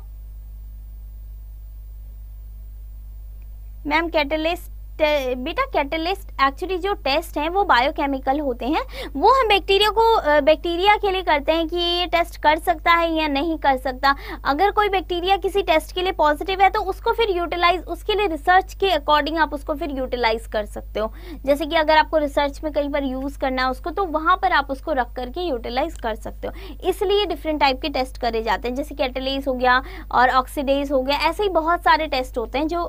मैम कैटलिस्ट बेटा कैटलिस्ट एक्चुअली जो टेस्ट हैं वो बायोकेमिकल होते हैं वो हम बैक्टीरिया को बैक्टीरिया के लिए करते हैं कि ये टेस्ट कर सकता है या नहीं कर सकता अगर कोई बैक्टीरिया किसी टेस्ट के लिए पॉजिटिव है तो उसको फिर यूटिलाइज उसके लिए रिसर्च के अकॉर्डिंग आप उसको फिर यूटिलाइज कर सकते हो जैसे कि अगर आपको रिसर्च में कहीं पर यूज़ करना है उसको तो वहाँ पर आप उसको रख करके यूटिलाइज कर सकते हो इसलिए डिफरेंट टाइप के टेस्ट करे जाते हैं जैसे कैटलिस हो गया और ऑक्सीडेज हो गया ऐसे ही बहुत सारे टेस्ट होते हैं जो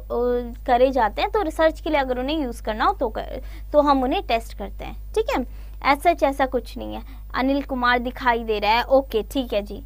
करे जाते हैं तो रिसर्च के लिए अगर उन्हें यूज़ करना हो तो कर, तो हम उन्हें टेस्ट करते हैं ठीक है ऐसा ऐसा कुछ नहीं है अनिल कुमार दिखाई दे रहा है ओके ठीक है जी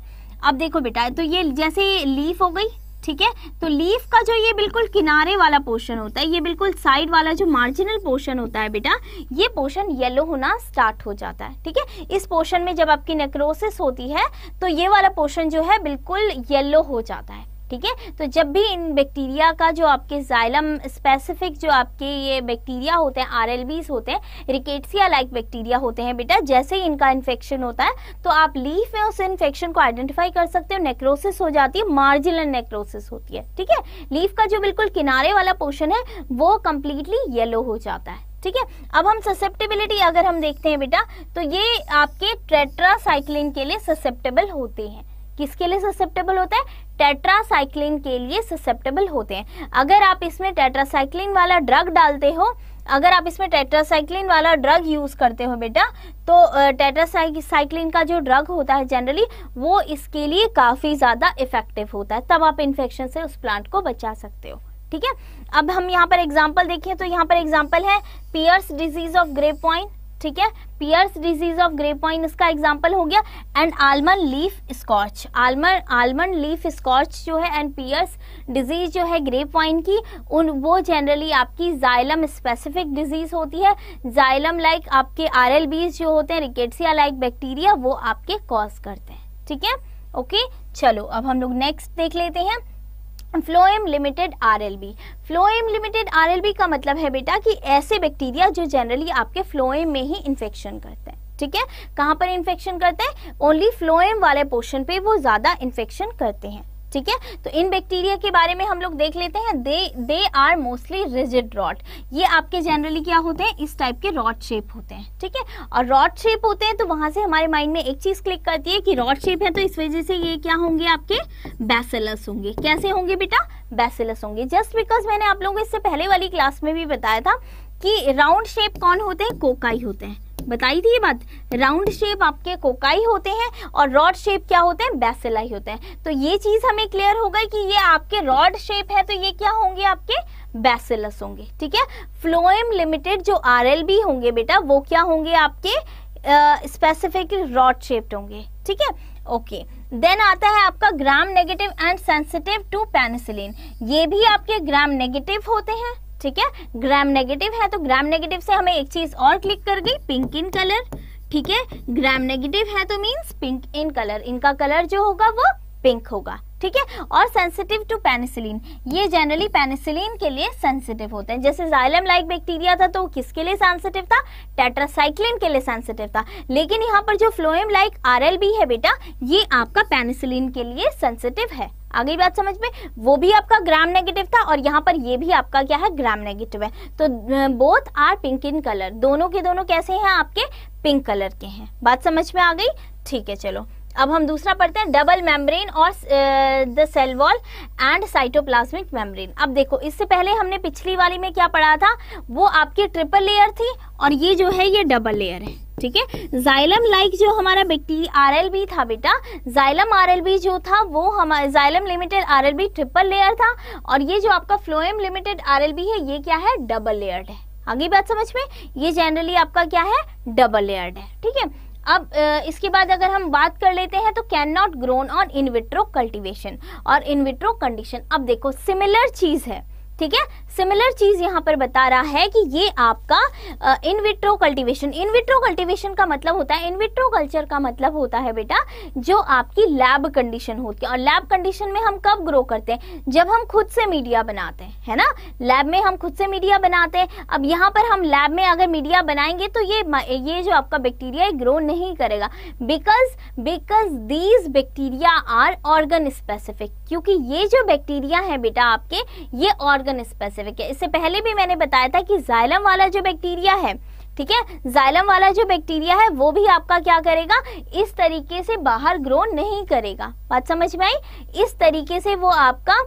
अब देखो बेटा तो ये जैसे लीफ हो गई ठीक है तो लीफ का जो ये बिल्कुल किनारे वाला पोर्शन होता है ये बिल्कुल साइड वाला जो मार्जिनल पोर्शन होता है बेटा ये पोर्शन येलो होना स्टार्ट हो जाता है ठीक है इस पोर्शन में जब आपकी नेक्रोसिस होती है तो ये वाला पोर्शन जो है बिल्कुल येलो हो जाता है ठीक है तो जब भी इन बैक्टीरिया का जो आपके जाइलम स्पेसिफिक जो आपके ये बैक्टीरिया होते हैं आर होते हैं रिकेटसिया लाइक बैक्टीरिया होते हैं बेटा जैसे ही इनका इन्फेक्शन होता है तो आप लीफ में उस इन्फेक्शन को आइडेंटिफाई कर सकते हो नेक्रोसिस हो जाती है मार्जिनल नेक्रोसिस होती है ठीक है लीफ का जो बिल्कुल किनारे वाला पोर्शन है वो कंप्लीटली येलो हो जाता है ठीक है अब हम ससेप्टेबिलिटी अगर हम देखते हैं बेटा तो ये आपके ट्रेट्रासाइक्लिन के लिए ससेप्टेबल होते हैं किसके लिए ससेप्टेबल होता है टेट्रासाइक्लिन के लिए ससेप्टेबल होते हैं अगर आप इसमें टेट्रासाइक्लिन वाला ड्रग डालते हो अगर आप इसमें टेट्रासाइक्लिन वाला ड्रग यूज करते हो बेटा तो टेट्रासाइक्लिन का जो ड्रग होता है जनरली वो इसके लिए काफ़ी ज़्यादा इफेक्टिव होता है तब आप इन्फेक्शन से उस प्लांट को बचा सकते हो ठीक है अब हम यहाँ पर एग्जाम्पल देखें तो यहाँ पर एग्जाम्पल है Pierce's disease of grep vine ठीक है Pierce's disease of grey point इसका एग्जाम्पल हो गया and almond leaf scorch almond almond leaf scorch जो है एंड पियर्स डिजीज जो है ग्रे पॉइंट की उन वो जनरली आपकी जाइलम स्पेसिफिक डिजीज होती है जाइलम लाइक like आपके आर एल जो होते हैं रिकेट्सिया लाइक बैक्टीरिया वो आपके कॉज करते हैं ठीक है ओके चलो अब हम लोग नेक्स्ट देख लेते हैं phloem limited RLB phloem limited RLB का मतलब है बेटा कि ऐसे बैक्टीरिया जो जनरली आपके फ्लोएम में ही इन्फेक्शन करते हैं ठीक है कहाँ पर इन्फेक्शन करते हैं ओनली फ्लोएम वाले पोर्शन पे वो ज़्यादा इन्फेक्शन करते हैं ठीक है तो इन बैक्टीरिया के बारे में हम लोग देख लेते हैं they they are mostly rigid rot ये आपके जनरली क्या होते हैं इस टाइप के रॉट शेप होते हैं ठीक है और रॉट शेप होते हैं तो वहां से हमारे माइंड में एक चीज क्लिक करती है कि रॉट शेप है तो इस वजह से ये क्या होंगे आपके बैसेलस होंगे कैसे होंगे बेटा बैसेलस होंगे जस्ट बिकॉज मैंने आप लोगों को इससे पहले वाली क्लास में भी बताया था कि राउंड शेप कौन होते हैं कोकाई होते हैं बताई थी ये बात राउंड शेप आपके कोकाई होते हैं और रॉड शेप क्या होते हैं बेसिलाई होते हैं तो ये चीज हमें क्लियर हो गई कि ये आपके रॉड शेप है तो ये क्या होंगे आपके बेसिलस होंगे ठीक है फ्लोएम लिमिटेड जो बी होंगे बेटा वो क्या होंगे आपके स्पेसिफिक रॉड शेप्ड होंगे ठीक है ओके देन आता है आपका gram negative and sensitive to penicillin ये भी आपके ग्राम नेगेटिव होते हैं ठीक है ग्राम नेगेटिव है तो ग्राम नेगेटिव से हमें एक चीज और क्लिक कर गई पिंक इन कलर ठीक है ग्राम नेगेटिव है तो मीन्स पिंक इन कलर इनका कलर जो होगा वो पिंक होगा ठीक है और सेंसिटिव टू पेनिसिलिन ये जनरली पेनिसिलिन के लिए सेंसिटिव होते हैं जैसे जाइलम लाइक बैक्टीरिया था तो किसके लिए सेंसिटिव था टेट्रासाइक्लिन के लिए सेंसिटिव था लेकिन यहाँ पर जो फ्लोएम लाइक आरएलबी है बेटा ये आपका पेनिसिलिन के लिए सेंसिटिव है आगे बात समझ में वो भी आपका ग्राम नेगेटिव था और यहाँ पर ये भी आपका क्या है ग्राम नेगेटिव है तो both are pink in colour दोनों के दोनों कैसे हैं आपके पिंक कलर के हैं बात समझ में आ गई ठीक है चलो अब हम दूसरा पढ़ते हैं डबल मेम्ब्रेन और the cell wall and cytoplasmic membrane अब देखो इससे पहले हमने पिछली वाली में क्या पढ़ा था वो आपकी ट्रिपल लेयर थी और ये जो है ये डबल लेयर है ठीक है जाइलम लाइक जो हमारा बैक्टीरिया आरएलबी था बेटा जाइलम आरएलबी जो था वो हमारा xylem limited RLB triple layer था और ये जो आपका फ्लोएम लिमिटेड आरएलबी है ये क्या है डबल लेयर्ड है आगे बात समझ में ये जनरली आपका क्या है डबल लेयर्ड है ठीक है अब इसके बाद अगर हम बात कर लेते हैं तो can not grown on in vitro cultivation और इनविट्रो कंडीशन अब देखो सिमिलर चीज है ठीक है सिमिलर चीज यहाँ पर बता रहा है कि ये आपका इनविट्रो कल्टीवेशन इनविट्रो कल्टीवेशन का मतलब होता है इनविट्रो कल्चर का मतलब होता है बेटा जो आपकी लैब कंडीशन होती है और लैब कंडीशन में हम कब ग्रो करते हैं जब हम खुद से मीडिया बनाते हैं है ना लैब में हम खुद से मीडिया बनाते हैं अब यहाँ पर हम लैब में अगर मीडिया बनाएंगे तो ये ये जो आपका बैक्टीरिया है ग्रो नहीं करेगा because because these bacteria are organ specific क्योंकि ये जो बैक्टीरिया है बेटा आपके ये ऑर्गन स्पेसिफिक रखे इससे पहले भी मैंने बताया था कि जाइलम वाला जो बैक्टीरिया है ठीक है जाइलम वाला जो बैक्टीरिया है वो भी आपका क्या करेगा इस तरीके से बाहर ग्रो नहीं करेगा बात समझ में आई इस तरीके से वो आपका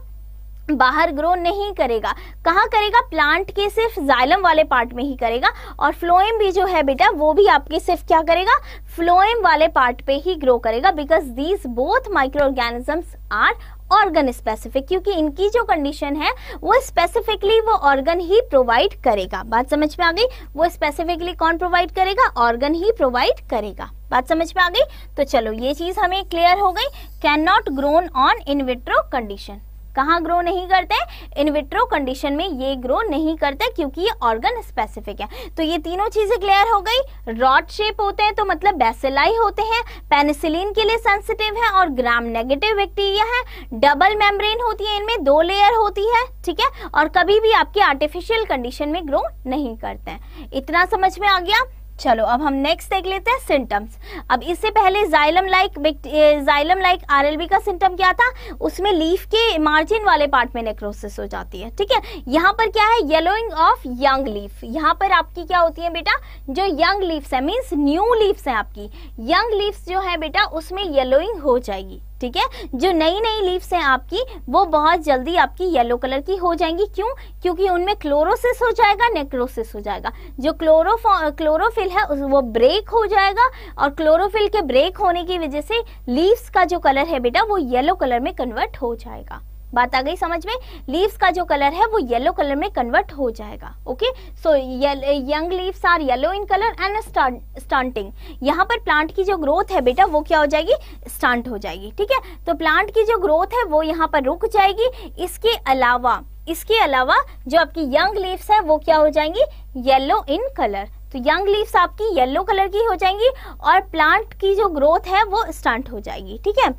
बाहर ग्रो नहीं करेगा कहाँ करेगा प्लांट के सिर्फ जाइलम वाले पार्ट में ही करेगा और फ्लोएम भी जो है बेटा वो भी आपके सिर्फ क्या करेगा फ्लोएम वाले पार्ट पे ही ग्रो करेगा because these both micro organisms are organ specific क्योंकि इनकी जो कंडीशन है वो स्पेसिफिकली वो ऑर्गन ही प्रोवाइड करेगा बात समझ में आ गई वो स्पेसिफिकली कौन प्रोवाइड करेगा ऑर्गन ही प्रोवाइड करेगा बात समझ में आ गई तो चलो ये चीज हमें क्लियर हो गई can not grown on in vitro condition कहाँ ग्रो नहीं करते इनविट्रो कंडीशन में ये ग्रो नहीं करते क्योंकि ये ऑर्गन स्पेसिफिक है तो ये तीनों चीजें क्लियर हो गई रॉड शेप होते हैं तो मतलब बेसिलाई होते हैं पेनिसिलिन के लिए सेंसिटिव है और ग्राम नेगेटिव बैक्टीरिया है डबल मेम्ब्रेन होती है इनमें दो लेयर होती है ठीक है और कभी भी आपके आर्टिफिशियल कंडीशन में ग्रो नहीं करते हैं इतना समझ में आ गया चलो अब हम नेक्स्ट देख लेते हैं सिम्टम्स अब इससे पहले xylem like xylem like RLB का सिम्टम क्या था उसमें लीफ के मार्जिन वाले पार्ट में नेक्रोसिस हो जाती है ठीक है यहाँ पर क्या है येलोइंग ऑफ यंग लीफ यहाँ पर आपकी क्या होती है बेटा जो यंग लीव्स है मीन्स न्यू लीव्स हैं आपकी यंग लीव्स जो है बेटा उसमें येलोइंग हो जाएगी ठीक है जो नई नई लीव्स हैं आपकी वो बहुत जल्दी आपकी येलो कलर की हो जाएंगी क्यों क्योंकि उनमें क्लोरोसिस हो जाएगा नेक्रोसिस हो जाएगा जो क्लोरो क्लोरोफिल है वो ब्रेक हो जाएगा और क्लोरोफिल के ब्रेक होने की वजह से लीव्स का जो कलर है बेटा वो येलो कलर में कन्वर्ट हो जाएगा बात आ गई समझ में लीव्स का जो कलर है वो येलो कलर में कन्वर्ट हो जाएगा okay so young leaves are yellow in colour and stunting यहाँ पर प्लांट की जो ग्रोथ है बेटा वो क्या हो जाएगी स्टांट हो जाएगी ठीक है तो प्लांट की जो ग्रोथ है वो यहाँ पर रुक जाएगी इसके अलावा इसके अलावा जो आपकी यंग लीव्स है वो क्या हो जाएंगी येलो इन कलर तो यंग लीव्स आपकी येलो कलर की हो जाएंगी और प्लांट की जो ग्रोथ है वो स्टंट हो जाएगी ठीक है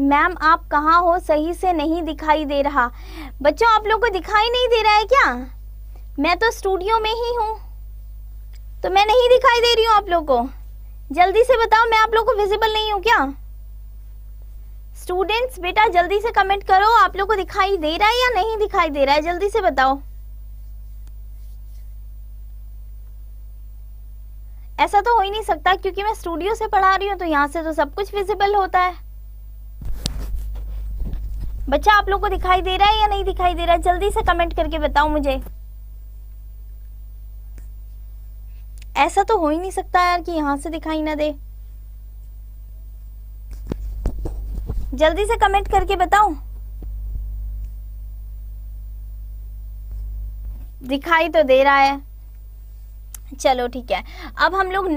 मैम आप कहाँ हो सही से नहीं दिखाई दे रहा बच्चों आप लोग को दिखाई नहीं दे रहा है क्या मैं तो स्टूडियो में ही हूँ तो मैं नहीं दिखाई दे रही हूँ आप लोग को जल्दी से बताओ मैं आप लोग को विजिबल नहीं हूँ क्या स्टूडेंट्स बेटा जल्दी से कमेंट करो आप लोग को दिखाई दे रहा है या नहीं दिखाई दे रहा है जल्दी से बताओ ऐसा तो हो ही नहीं सकता क्योंकि मैं स्टूडियो से पढ़ा रही हूँ तो यहाँ से तो सब कुछ विजिबल होता है बच्चा आप लोग को दिखाई दे रहा है या नहीं दिखाई दे रहा है जल्दी से कमेंट करके बताओ मुझे ऐसा तो हो ही नहीं सकता यार कि यहां से दिखाई ना दे जल्दी से कमेंट करके बताओ दिखाई तो दे रहा है चलो ठीक है अब हम लोग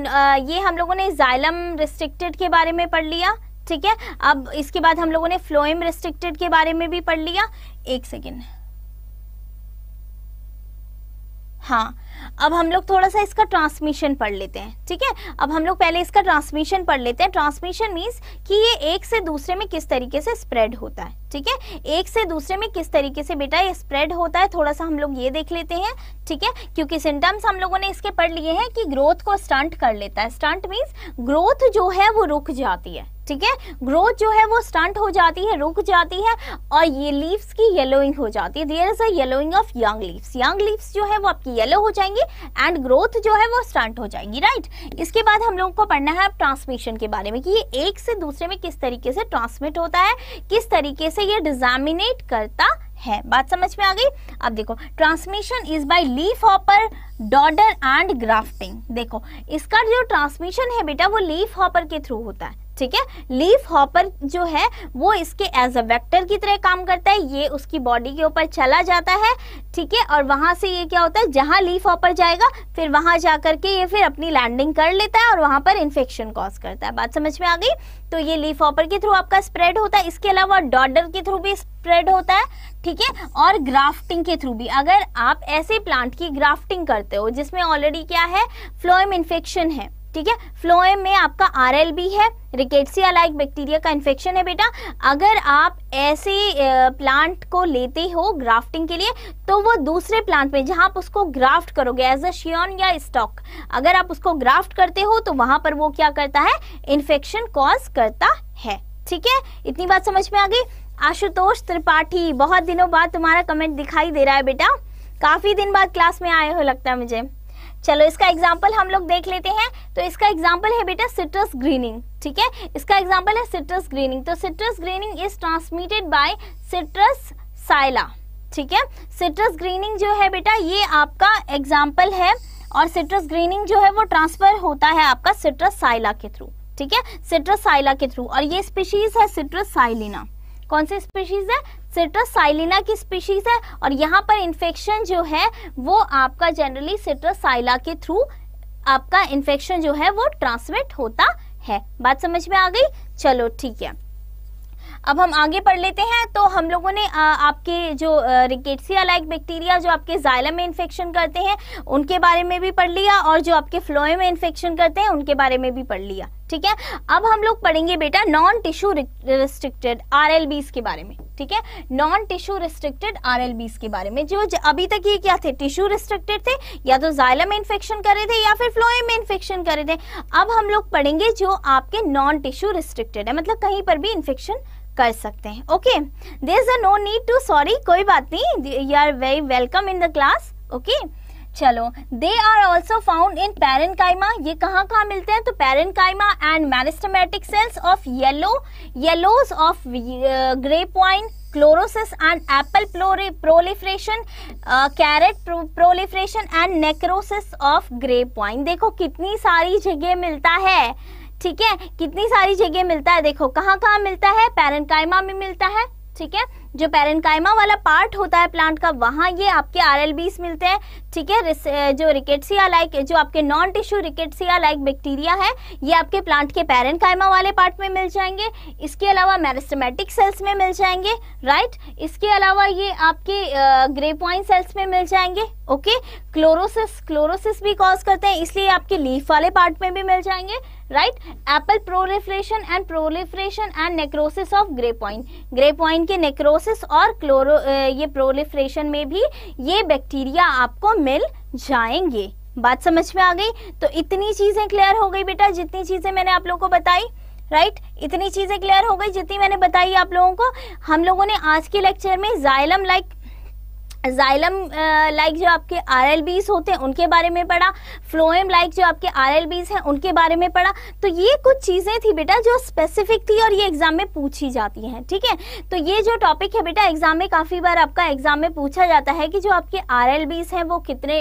ये हम लोगों ने जाइलम रिस्ट्रिक्टेड के बारे में पढ़ लिया ठीक है अब इसके बाद हम लोगों ने फ्लोएम रिस्ट्रिक्टेड के बारे में भी पढ़ लिया एक सेकेंड हाँ अब हम लोग थोड़ा सा इसका ट्रांसमिशन पढ़ लेते हैं ठीक है अब हम लोग पहले इसका ट्रांसमिशन पढ़ लेते हैं ट्रांसमिशन मीन्स कि ये एक से दूसरे में किस तरीके से स्प्रेड होता है ठीक है एक से दूसरे में किस तरीके से बेटा ये स्प्रेड होता है थोड़ा सा हम लोग ये देख लेते हैं ठीक है क्योंकि सिम्टम्स हम लोगों ने इसके पढ़ लिए हैं कि ग्रोथ को स्टंट कर लेता है स्टंट मीन्स ग्रोथ जो है वो रुक जाती है ठीक है ग्रोथ जो है वो स्टंट हो जाती है रुक जाती है और ये लीव्स की येलोइंग हो जाती है there is a yellowing of young leaves young leaves जो है वो आपकी येलो हो जाएंगी एंड ग्रोथ जो है वो स्टंट हो जाएगी राइट इसके बाद हम लोगों को पढ़ना है ट्रांसमिशन के बारे में कि ये एक से दूसरे में किस तरीके से ट्रांसमिट होता है किस तरीके से ये डिजामिनेट करता है बात समझ में आ गई अब देखो transmission is by leaf hopper dodder and grafting देखो इसका जो ट्रांसमिशन है बेटा वो लीफ हॉपर के थ्रू होता है ठीक है लीफ हॉपर जो है वो इसके एज अ वेक्टर की तरह काम करता है ये उसकी बॉडी के ऊपर चला जाता है ठीक है और वहां से ये क्या होता है जहां लीफ हॉपर जाएगा फिर वहां जाकर के ये फिर अपनी लैंडिंग कर लेता है और वहां पर इन्फेक्शन कॉज करता है बात समझ में आ गई तो ये लीफ हॉपर के थ्रू आपका स्प्रेड होता है इसके अलावा डॉडर के थ्रू भी स्प्रेड होता है ठीक है और ग्राफ्टिंग के थ्रू भी अगर आप ऐसे प्लांट की ग्राफ्टिंग करते हो जिसमें ऑलरेडी क्या है फ्लोएम इन्फेक्शन है ठीक है फ्लोएम में आपका आर है रिकेटसिया लाइक बैक्टीरिया का इन्फेक्शन है बेटा अगर आप ऐसे प्लांट को लेते हो ग्राफ्टिंग के लिए तो वो दूसरे प्लांट में जहां आप उसको ग्राफ्ट करोगे एज अ शियन या स्टॉक अगर आप उसको ग्राफ्ट करते हो तो वहां पर वो क्या करता है इन्फेक्शन कॉज करता है ठीक है इतनी बात समझ में आ गई आशुतोष त्रिपाठी बहुत दिनों बाद तुम्हारा कमेंट दिखाई दे रहा है बेटा काफी दिन बाद क्लास में आए हो लगता है मुझे चलो इसका एग्जाम्पल हम लोग देख लेते हैं तो इसका एग्जाम्पल है बेटा सिट्रस ग्रीनिंग ठीक है इसका एग्जाम्पल है सिट्रस ग्रीनिंग तो citrus greening is transmitted by citrus psylla ठीक है सिट्रस ग्रीनिंग जो है बेटा ये आपका एग्जाम्पल है और सिट्रस ग्रीनिंग जो है वो ट्रांसफर होता है आपका सिट्रस साइला के थ्रू ठीक है सिट्रस साइला के थ्रू और ये स्पीशीज है सिट्रस साइलिना कौन सी स्पीशीज है सिट्रस साइलिना की स्पीशीज है और यहाँ पर इन्फेक्शन जो है वो आपका जनरली सिट्रस साइला के थ्रू आपका इन्फेक्शन जो है वो ट्रांसमिट होता है बात समझ में आ गई चलो ठीक है अब हम आगे पढ़ लेते हैं तो हम लोगों ने आ, आपके जो रिकेटसिया लाइक बैक्टीरिया जो आपके जाइलम में इन्फेक्शन करते हैं उनके बारे में भी पढ़ लिया और जो आपके फ्लोए में इन्फेक्शन करते हैं उनके बारे में भी पढ़ लिया ठीक है अब हम लोग पढ़ेंगे बेटा नॉन टिश्यू रिस्ट्रिक्टेड आर के बारे में ठीक है नॉन टिश्यू रिस्ट्रिक्टेड आर के बारे में जो अभी तक ये क्या थे टिश्यू रिस्ट्रिक्टेड थे या तो जाइलम इन्फेक्शन करे थे या फिर फ्लोएम में इन्फेक्शन करे थे अब हम लोग पढ़ेंगे जो आपके नॉन टिश्यू रिस्ट्रिक्टेड है मतलब कहीं पर भी इन्फेक्शन कर सकते हैं okay there is a no need to sorry कोई बात नहीं you are very welcome in the class okay okay? चलो they are also found in parenchyma ये कहाँ कहाँ मिलते हैं तो parenchyma and meristematic cells of yellow yellows of grep grapevine chlorosis and apple proliferation carrot proliferation and necrosis of grep grapevine देखो कितनी सारी जगह मिलता है ठीक है कितनी सारी जगह मिलता है देखो कहाँ कहाँ मिलता है पेरेंकाइमा में मिलता है ठीक है जो पेरेंकाइमा वाला पार्ट होता है प्लांट का वहाँ ये आपके आर मिलते हैं ठीक है जो रिकेटसिया लाइक जो आपके non tissue rickettsia like bacteria है ये आपके प्लांट के पेरेंकाइमा वाले पार्ट में मिल जाएंगे इसके अलावा मैरिस्टमेटिक सेल्स में मिल जाएंगे राइट इसके अलावा ये आपके ग्रेप वाइन सेल्स में मिल जाएंगे ओके क्लोरोसिस क्लोरोसिस भी कॉज करते हैं इसलिए आपके लीफ वाले पार्ट में भी मिल जाएंगे right apple proliferation and proliferation and necrosis of grey point grey point के नेक्रोसिस और क्लोरो ये प्रोलिफ्रेशन में भी ये बैक्टीरिया आपको मिल जाएंगे बात समझ में आ गई तो इतनी चीजें क्लियर हो गई बेटा जितनी चीजें मैंने आप लोगों को बताई राइट right? इतनी चीजें क्लियर हो गई जितनी मैंने बताई आप लोगों को हम लोगों ने आज के लेक्चर में जाइलम लाइक जाइलम लाइक जो आपके आर होते हैं उनके बारे में पढ़ा फ्लोएम लाइक जो आपके आर हैं उनके बारे में पढ़ा तो ये कुछ चीज़ें थी बेटा जो स्पेसिफिक थी और ये एग्जाम में पूछी जाती हैं ठीक है तो ये जो टॉपिक है बेटा एग्जाम में काफ़ी बार आपका एग्जाम में पूछा जाता है कि जो आपके आर हैं वो कितने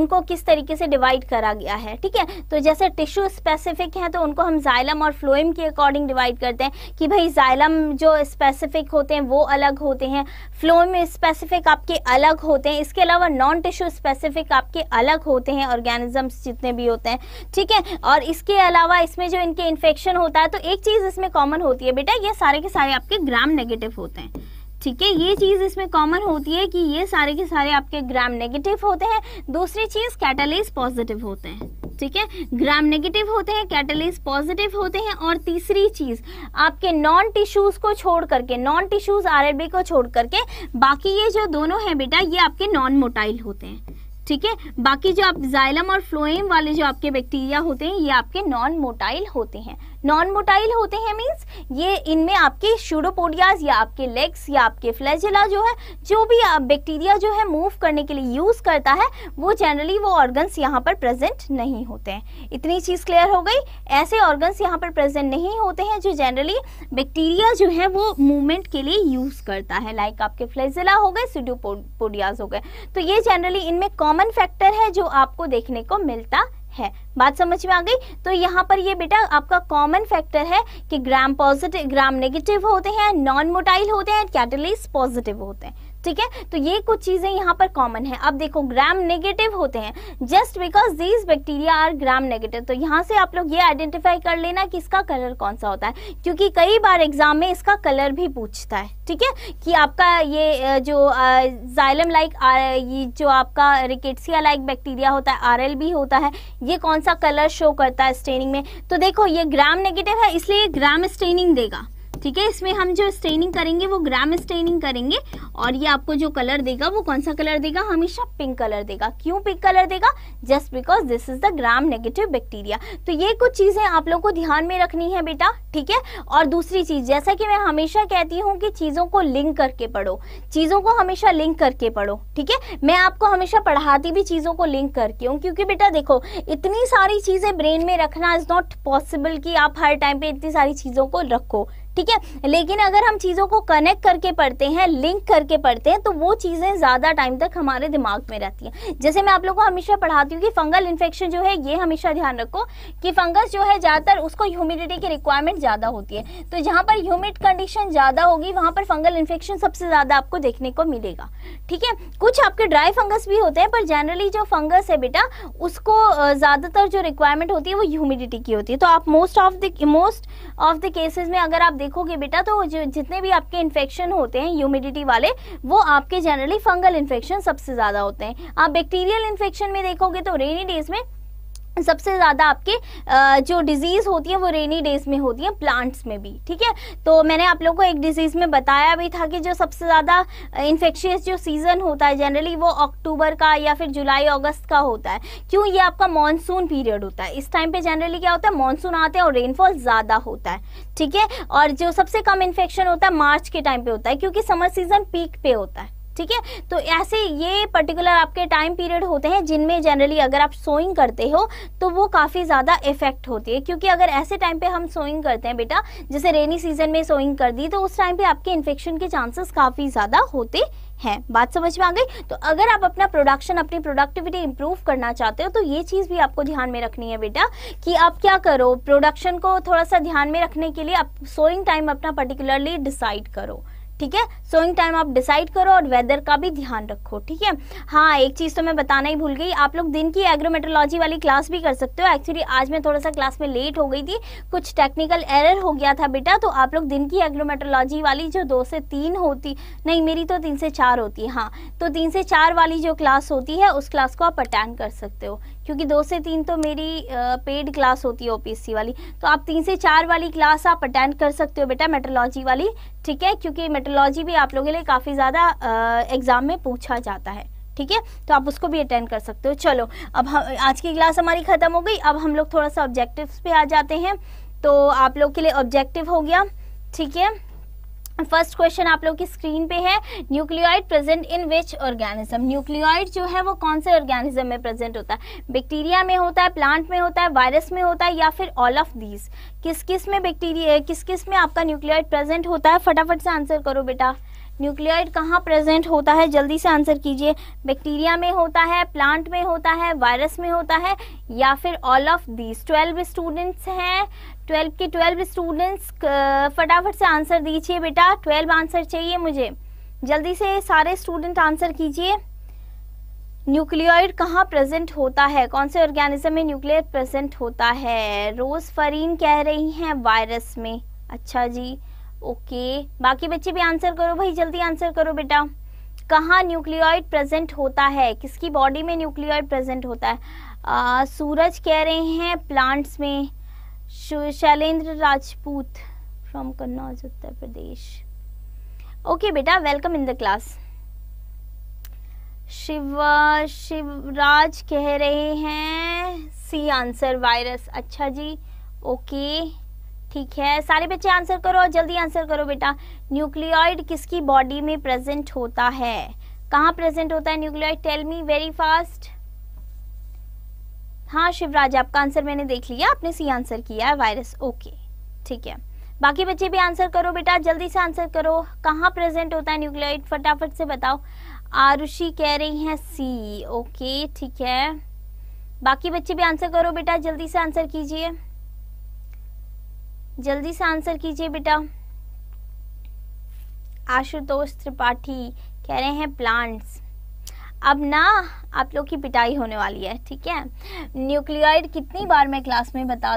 उनको किस तरीके से डिवाइड करा गया है ठीक है तो जैसे टिश्यू स्पेसिफिक हैं तो उनको हम जाइलम और फ्लोएम के अकॉर्डिंग डिवाइड करते हैं कि भाई जाइलम जो स्पेसिफिक होते हैं वो अलग होते हैं फ्लोएम स्पेसिफिक आपके अलग अलग होते हैं इसके अलावा नॉन टिश्यू स्पेसिफिक आपके अलग होते हैं ऑर्गेनिजम्स जितने भी होते हैं ठीक है और इसके अलावा इसमें जो इनके इन्फेक्शन होता है तो एक चीज़ इसमें कॉमन होती है बेटा ये सारे के सारे आपके ग्राम नेगेटिव होते हैं ठीक है ये चीज़ इसमें कॉमन होती है कि ये सारे के सारे आपके ग्राम नेगेटिव होते हैं दूसरी चीज़ कैटलिस पॉजिटिव होते हैं ठीक है ग्राम नेगेटिव होते हैं कैटलिस पॉजिटिव होते हैं और तीसरी चीज़ आपके नॉन टिश्यूज़ को छोड़ करके नॉन टिश्यूज़ आरएलबी को छोड़ करके बाकी ये जो दोनों हैं बेटा ये आपके नॉन मोटाइल होते हैं ठीक है बाकी जो आप जाइलम और फ्लोएम वाले जो आपके बैक्टीरिया होते हैं ये आपके नॉन मोटाइल होते हैं नॉन मोटाइल होते हैं मीन्स ये इनमें आपके शूडोपोडियाज या आपके लेग्स या आपके फ्लैजिला जो है जो भी बैक्टीरिया जो है मूव करने के लिए यूज़ करता है वो जनरली वो ऑर्गन्स यहाँ पर प्रेजेंट नहीं होते हैं इतनी चीज़ क्लियर हो गई ऐसे ऑर्गन्स यहाँ पर प्रेजेंट नहीं होते हैं जो जनरली बैक्टीरिया जो है वो मूवमेंट के लिए यूज़ करता है लाइक आपके फ्लैजिला हो गए सीडोपोडियाज हो गए तो ये जनरली इनमें कॉमन फैक्टर है जो आपको देखने को मिलता है है बात समझ में आ गई तो यहाँ पर ये बेटा आपका कॉमन फैक्टर है कि ग्राम पॉजिटिव ग्राम नेगेटिव होते हैं नॉन मोटाइल होते हैं कैटलिस्ट पॉजिटिव होते हैं ठीक है तो ये कुछ चीजें यहाँ पर कॉमन है अब देखो ग्राम नेगेटिव होते हैं just because these bacteria are gram negative तो यहाँ से आप लोग ये आइडेंटिफाई कर लेना कि इसका कलर कौन सा होता है क्योंकि कई बार एग्जाम में इसका कलर भी पूछता है ठीक है कि आपका ये जो जाइलम लाइक ये जो आपका रिकेटसिया लाइक बैक्टीरिया होता है आर होता है ये कौन सा कलर शो करता है स्टेनिंग में तो देखो ये ग्राम नेगेटिव है इसलिए ग्राम स्टेनिंग देगा ठीक है इसमें हम जो स्टेनिंग करेंगे वो ग्राम स्टेनिंग करेंगे और ये आपको जो कलर देगा वो कौन सा कलर देगा हमेशा पिंक कलर देगा क्यों पिंक कलर देगा just because this is the gram negative bacteria तो ये कुछ चीज़ें आप लोग को ध्यान में रखनी है बेटा ठीक है और दूसरी चीज़ जैसा कि मैं हमेशा कहती हूँ कि चीज़ों को लिंक करके पढ़ो चीज़ों को हमेशा लिंक करके पढ़ो ठीक है मैं आपको हमेशा पढ़ाती भी चीज़ों को लिंक करके हूँ क्योंकि बेटा देखो इतनी सारी चीज़ें ब्रेन में रखना इज़ नॉट पॉसिबल कि आप हर टाइम पे इतनी सारी चीज़ों को रखो ठीक है लेकिन अगर हम चीज़ों को कनेक्ट करके पढ़ते हैं लिंक करके पढ़ते हैं तो वो चीज़ें ज़्यादा टाइम तक हमारे दिमाग में रहती है जैसे मैं आप लोगों को हमेशा पढ़ाती हूँ कि फंगल इन्फेक्शन जो है ये हमेशा ध्यान रखो कि फंगस जो है ज़्यादातर उसको ह्यूमिडिटी की रिक्वायरमेंट ज़्यादा होती है तो जहां पर ह्यूमिड कंडीशन ज़्यादा होगी वहां पर फंगल इन्फेक्शन सबसे ज़्यादा आपको देखने को मिलेगा ठीक है कुछ आपके ड्राई फंगस भी होते हैं पर जनरली जो फंगस है बेटा उसको ज़्यादातर जो रिक्वायरमेंट होती है वो ह्यूमिडिटी की होती है तो आप most of the most of the cases में अगर आप देख देखोगे बेटा तो जितने भी आपके इन्फेक्शन होते हैं ह्यूमिडिटी वाले वो आपके जनरली फंगल इन्फेक्शन सबसे ज़्यादा होते हैं आप बैक्टीरियल इन्फेक्शन में देखोगे तो रेनी डेज में सबसे ज़्यादा आपके जो डिजीज़ होती है वो रेनी डेज में होती है प्लांट्स में भी ठीक है तो मैंने आप लोगों को एक डिजीज़ में बताया भी था कि जो सबसे ज़्यादा इन्फेक्शियस जो सीज़न होता है जनरली वो अक्टूबर का या फिर जुलाई अगस्त का होता है क्यों ये आपका मानसून पीरियड होता है इस टाइम पर जनरली क्या होता है मानसून आते हैं और रेनफॉल ज़्यादा होता है ठीक है और जो सबसे कम इन्फेक्शन होता है मार्च के टाइम पर होता है क्योंकि समर सीज़न पीक पे होता है ठीक है तो ऐसे ये पर्टिकुलर आपके टाइम पीरियड होते हैं जिनमें जनरली अगर आप सोइंग करते हो तो वो काफ़ी ज़्यादा इफेक्ट होती है क्योंकि अगर ऐसे टाइम पे हम सोइंग करते हैं बेटा जैसे रेनी सीजन में सोइंग कर दी तो उस टाइम पे आपके इन्फेक्शन के चांसेस काफ़ी ज़्यादा होते हैं बात समझ में आ गई तो अगर आप अपना प्रोडक्शन अपनी प्रोडक्टिविटी इंप्रूव करना चाहते हो तो ये चीज़ भी आपको ध्यान में रखनी है बेटा कि आप क्या करो प्रोडक्शन को थोड़ा सा ध्यान में रखने के लिए आप सोइंग टाइम अपना पर्टिकुलरली डिसाइड करो ठीक है सोइंग टाइम आप डिसाइड करो और वेदर का भी ध्यान रखो ठीक है हाँ एक चीज़ तो मैं बताना ही भूल गई आप लोग दिन की एग्रोमेट्रोलॉजी वाली क्लास भी कर सकते हो एक्चुअली आज मैं थोड़ा सा क्लास में लेट हो गई थी कुछ टेक्निकल एरर हो गया था बेटा तो आप लोग दिन की एग्रोमेट्रोलॉजी वाली जो दो से तीन होती नहीं मेरी तो तीन से चार होती है हाँ तो तीन से चार वाली जो क्लास होती है उस क्लास को आप अटेंड कर सकते हो क्योंकि दो से तीन तो मेरी पेड क्लास होती है ओपीएससी वाली तो आप तीन से चार वाली क्लास आप अटेंड कर सकते हो बेटा मेट्रोलॉजी वाली ठीक है क्योंकि मेट्रोलॉजी भी आप लोगों के लिए काफ़ी ज़्यादा एग्ज़ाम में पूछा जाता है ठीक है तो आप उसको भी अटेंड कर सकते हो चलो अब हम आज की क्लास हमारी ख़त्म हो गई अब हम लोग थोड़ा सा ऑब्जेक्टिव पे आ जाते हैं तो आप लोग के लिए ऑब्जेक्टिव हो गया ठीक है फर्स्ट क्वेश्चन आप लोग की स्क्रीन पे है nucleoid present in which organism nucleoid जो है वो कौन से ऑर्गेनिज्म में प्रेजेंट होता है बैक्टीरिया में होता है प्लांट में होता है वायरस में होता है या फिर ऑल ऑफ दीज किस किस में बैक्टीरिया किस किस में आपका न्यूक्लियोइड प्रेजेंट होता है फटाफट से आंसर करो बेटा न्यूक्लियोइड कहाँ प्रेजेंट होता है जल्दी से आंसर कीजिए बैक्टीरिया में होता है प्लांट में होता है वायरस में होता है या फिर all of these twelve students हैं ट्वेल्व के ट्वेल्व स्टूडेंट्स फटाफट से आंसर दीजिए बेटा ट्वेल्व आंसर चाहिए मुझे जल्दी से सारे स्टूडेंट आंसर कीजिए न्यूक्लियोइड कहाँ प्रेजेंट होता है कौन से ऑर्गेनिज्म में न्यूक्लियर प्रेजेंट होता है रोज फरीन कह रही हैं वायरस में अच्छा जी ओके बाकी बच्चे भी आंसर करो भाई जल्दी आंसर करो बेटा कहाँ न्यूक्लियोइड प्रेजेंट होता है किसकी बॉडी में न्यूक्लियोइड प्रेजेंट होता है आ, सूरज कह रहे हैं प्लांट्स में शैलेंद्र राजपूत फ्रॉम कन्नौज उत्तर प्रदेश ओके बेटा welcome in the class Shiv Shivraj कह रहे हैं सी आंसर वायरस अच्छा जी ओके ठीक है सारे बच्चे आंसर करो जल्दी आंसर करो बेटा न्यूक्लियोइड किसकी बॉडी में प्रेजेंट होता है कहाँ प्रेजेंट होता है nucleoid tell me very fast हाँ शिवराज आपका आंसर मैंने देख लिया आपने सी आंसर किया है वायरस ओके ठीक है बाकी बच्चे भी आंसर करो बेटा जल्दी से आंसर करो कहाँ प्रेजेंट होता है न्यूक्लियोइड फटाफट से बताओ आरुषि कह रही हैं सी ओके ठीक है बाकी बच्चे भी आंसर करो बेटा जल्दी से आंसर कीजिए जल्दी से आंसर कीजिए बेटा आशुतोष त्रिपाठी कह रहे हैं प्लांट्स अब ना आप लोग की पिटाई होने वाली है ठीक है न्यूक्लियाइड कितनी बार मैं क्लास में बता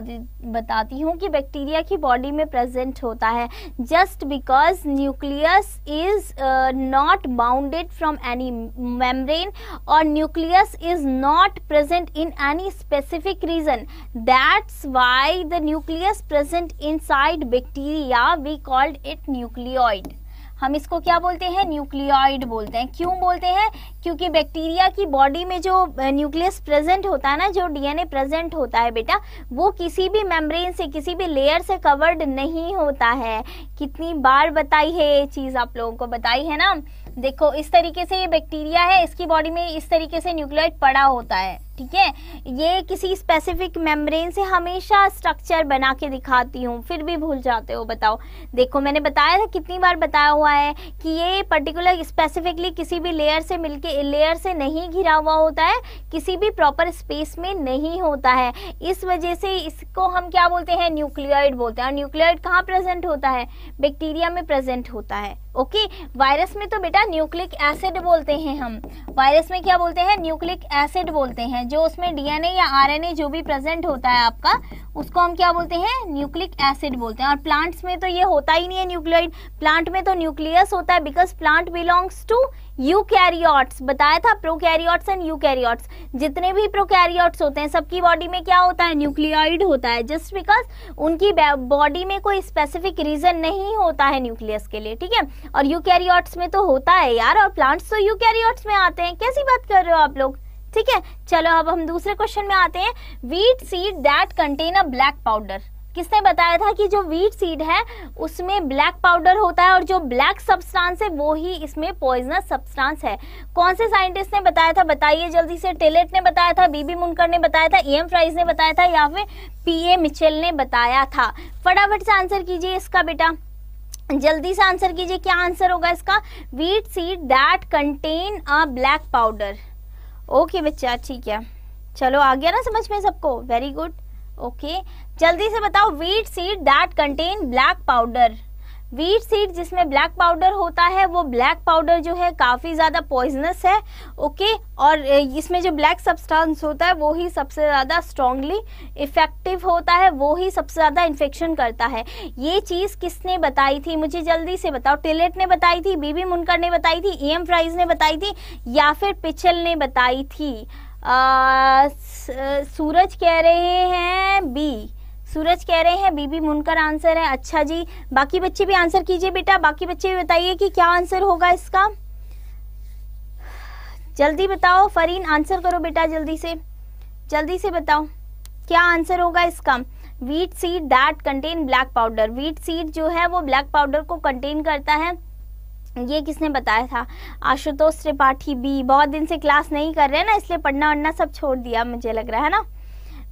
बताती हूँ कि बैक्टीरिया की बॉडी में प्रेजेंट होता है just because nucleus is not bounded from any membrane और nucleus is not present in any specific region that's why the nucleus present inside bacteria we called it nucleoid हम इसको क्या बोलते हैं nucleoid बोलते हैं क्यों बोलते हैं क्योंकि बैक्टीरिया की बॉडी में जो न्यूक्लियस प्रेजेंट होता है ना जो डीएनए प्रेजेंट होता है बेटा वो किसी भी मेम्ब्रेन से किसी भी लेयर से कवर्ड नहीं होता है कितनी बार बताई है ये चीज़ आप लोगों को बताई है ना देखो इस तरीके से ये बैक्टीरिया है इसकी बॉडी में इस तरीके से न्यूक्लियोइड पड़ा होता है ठीक है ये किसी स्पेसिफिक मेम्ब्रेन से हमेशा स्ट्रक्चर बना के दिखाती हूँ फिर भी भूल जाते हो बताओ देखो मैंने बताया था कितनी बार बताया हुआ है कि ये पर्टिकुलर स्पेसिफिकली किसी भी लेयर से मिलके लेयर से नहीं घिरा हुआ होता है किसी भी प्रॉपर स्पेस में नहीं होता है इस वजह से इसको हम क्या बोलते हैं न्यूक्लियोइड बोलते हैं और न्यूक्लियोइड कहाँ प्रेजेंट होता है बैक्टीरिया में प्रेजेंट होता है ओके okay, वायरस में तो बेटा न्यूक्लिक एसिड बोलते हैं हम वायरस में क्या बोलते हैं न्यूक्लिक एसिड बोलते हैं जो उसमें डीएनए या आरएनए जो भी प्रेजेंट होता है आपका उसको हम क्या बोलते हैं न्यूक्लिक एसिड बोलते हैं और प्लांट्स में तो ये होता ही नहीं है न्यूक्लियोइड प्लांट में तो न्यूक्लियस होता है because plant belongs to eukaryotes बताया था प्रोकैरियोट्स एंड यूकैरियोट्स जितने भी प्रोकैरियोट्स होते हैं सबकी बॉडी में क्या होता है न्यूक्लियोइड होता है जस्ट बिकॉज उनकी बॉडी में कोई स्पेसिफिक रीजन नहीं होता है न्यूक्लियस के लिए ठीक है और यूकैरियोट्स में तो होता है यार और प्लांट्स तो यूकैरियोट्स में आते हैं कैसी बात कर रहे हो आप लोग ठीक है चलो अब हम दूसरे क्वेश्चन में आते हैं wheat seed that contain a black powder किसने बताया था कि जो वीट सीड है उसमें ब्लैक पाउडर होता है और जो ब्लैक सब्सटेंस है वो ही इसमें पॉइजनस सब्सटेंस है कौन से साइंटिस्ट ने बताया था बताइए जल्दी से टेलेट ने बताया था बीबी मुनकर ने बताया था ई एम फ्राइज ने बताया था या फिर पी ए मिचेल ने बताया था फटाफट से आंसर कीजिए इसका बेटा जल्दी से आंसर कीजिए क्या आंसर होगा इसका wheat seed that contain a black powder okay बच्चा ठीक है चलो आ गया ना समझ में सबको वेरी गुड ओके जल्दी से बताओ wheat seed that contain black powder wheat seed जिसमें ब्लैक पाउडर होता है वो ब्लैक पाउडर जो है काफ़ी ज़्यादा पॉइजनस है ओके और इसमें जो ब्लैक सब्सटेंस होता है वो ही सबसे ज़्यादा स्ट्रांगली इफ़ेक्टिव होता है वो ही सबसे ज़्यादा इन्फेक्शन करता है ये चीज़ किसने बताई थी मुझे जल्दी से बताओ टिलेट ने बताई थी बीबी मुनकर ने बताई थी ई एम फ्राइज ने बताई थी या फिर पिचल ने बताई थी आ, सूरज कह रहे हैं बी सूरज कह रहे हैं बीबी मुनकर आंसर है अच्छा जी बाकी बच्चे भी आंसर कीजिए बेटा बाकी बच्चे भी बताइए कि क्या आंसर होगा इसका जल्दी बताओ फरीन आंसर करो बेटा जल्दी से जल्दी से बताओ क्या आंसर होगा इसका wheat seed that contain black powder wheat seed जो है वो ब्लैक पाउडर को कंटेन करता है ये किसने बताया था आशुतोष त्रिपाठी बी बहुत दिन से क्लास नहीं कर रहे हैं ना इसलिए पढ़ना वढ़ना सब छोड़ दिया मुझे लग रहा है ना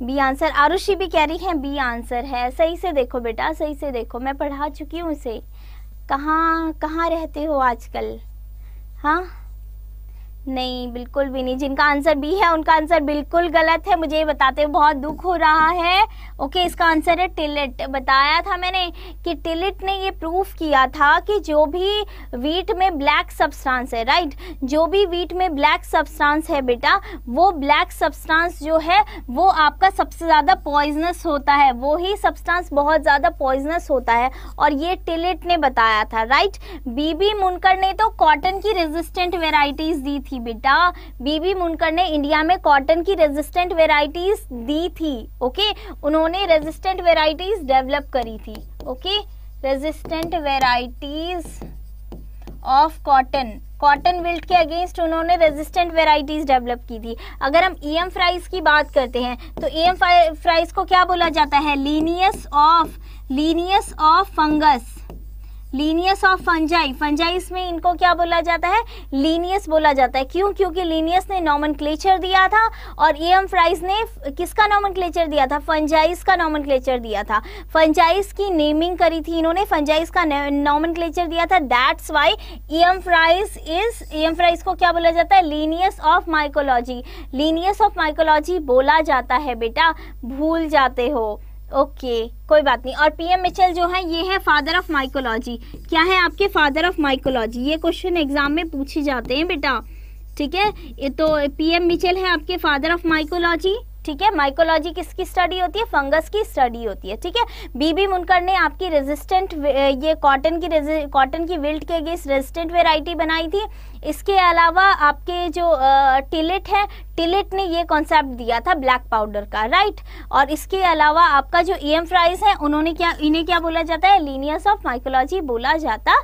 बी आंसर आरुषि भी कह रही है बी आंसर है सही से देखो बेटा सही से देखो मैं पढ़ा चुकी हूँ इसे कहाँ कहाँ रहते हो आजकल हाँ नहीं बिल्कुल भी नहीं जिनका आंसर बी है उनका आंसर बिल्कुल गलत है मुझे ये बताते हुए बहुत दुख हो रहा है ओके इसका आंसर है टिलेट बताया था मैंने कि टिलेट ने ये प्रूफ किया था कि जो भी वीट में ब्लैक सब्सटेंस है राइट जो भी वीट में ब्लैक सब्सटेंस है बेटा वो ब्लैक सब्सटेंस जो है वो आपका सबसे ज़्यादा पॉइजनस होता है वो ही सब्सटांस बहुत ज़्यादा पॉइजनस होता है और ये टिलेट ने बताया था राइट बीबी मुनकर ने तो कॉटन की रेजिस्टेंट वेराइटीज़ दी थी थी बेटा बीबी मुनकर ने इंडिया में कॉटन की रेजिस्टेंट वेराइटीज दी थी ओके उन्होंने रेजिस्टेंट वेराइटीज डेवलप करी थी okay resistant varieties of cotton cotton wilt के अगेंस्ट उन्होंने रेजिस्टेंट वेराइटीज डेवलप की थी अगर हम ई एम फ्राइज की बात करते हैं तो ई एम फ्राइज को क्या बोला जाता है Linnaeus of Linnaeus of fungus Linnaeus of fungi फंजाइस में इनको क्या बोला जाता है लीनियस बोला जाता है क्यों क्योंकि लीनियस ने नॉमन दिया था और ए एम फ्राइज ने किसका नॉमन दिया था फंजाइस का नॉमन दिया था फंजाइस की नेमिंग करी थी इन्होंने फंजाइस का नॉमन दिया था that's why E M Fries is E M Fries को क्या बोला जाता है Linnaeus of mycology Linnaeus of mycology बोला जाता है बेटा भूल जाते हो ओके कोई बात नहीं और पीएम मिचल जो है ये है फादर ऑफ माइकोलॉजी क्या है आपके फादर ऑफ माइकोलॉजी ये क्वेश्चन एग्जाम में पूछे जाते हैं बेटा ठीक है तो पीएम मिचल है आपके फादर ऑफ माइकोलॉजी ठीक है माइकोलॉजी किसकी स्टडी होती है फंगस की स्टडी होती है ठीक है बीबी मुनकर ने आपकी रेजिस्टेंट ये कॉटन की कॉटन की विल्ट के अगेंस्ट रेजिस्टेंट वेराइटी बनाई थी इसके अलावा आपके जो टिलेट है टिलेट ने ये कॉन्सेप्ट दिया था ब्लैक पाउडर का राइट और इसके अलावा आपका जो ई एम फ्राइज है उन्होंने क्या इन्हें क्या बोला जाता है लीनियस ऑफ माइकोलॉजी बोला जाता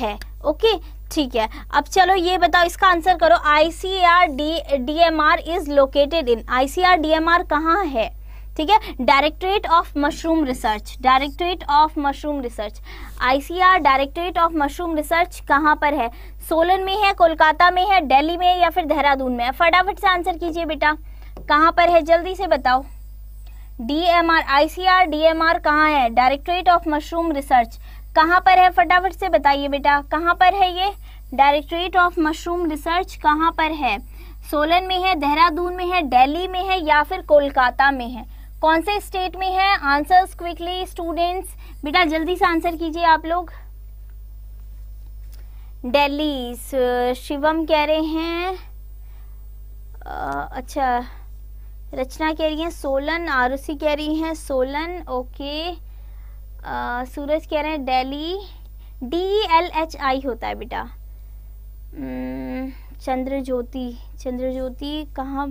है ओके ठीक है अब चलो ये बताओ इसका आंसर करो I C R D D M R is located in I C R D M R कहाँ है ठीक है directorate of mushroom research directorate of mushroom research ICR directorate of mushroom research कहाँ पर है सोलन में है कोलकाता में है दिल्ली में या फिर देहरादून में फटाफट से आंसर कीजिए बेटा कहाँ पर है जल्दी से बताओ D M R I C R D M R कहाँ है डायरेक्टरेट ऑफ मशरूम रिसर्च कहाँ पर है फटाफट से बताइए बेटा कहाँ पर है ये डायरेक्टरेट ऑफ मशरूम रिसर्च कहाँ पर है सोलन में है देहरादून में है दिल्ली में है या फिर कोलकाता में है कौन से स्टेट में है आंसर्स क्विकली स्टूडेंट्स बेटा जल्दी से आंसर कीजिए आप लोग दिल्ली शिवम कह रहे हैं आ, अच्छा रचना कह रही है सोलन आरुषि कह रही है सोलन ओके आ, सूरज कह रहे हैं Delhi D L H I होता है बेटा हम्म, चंद्र ज्योति चंद्र ज्योति कहाँ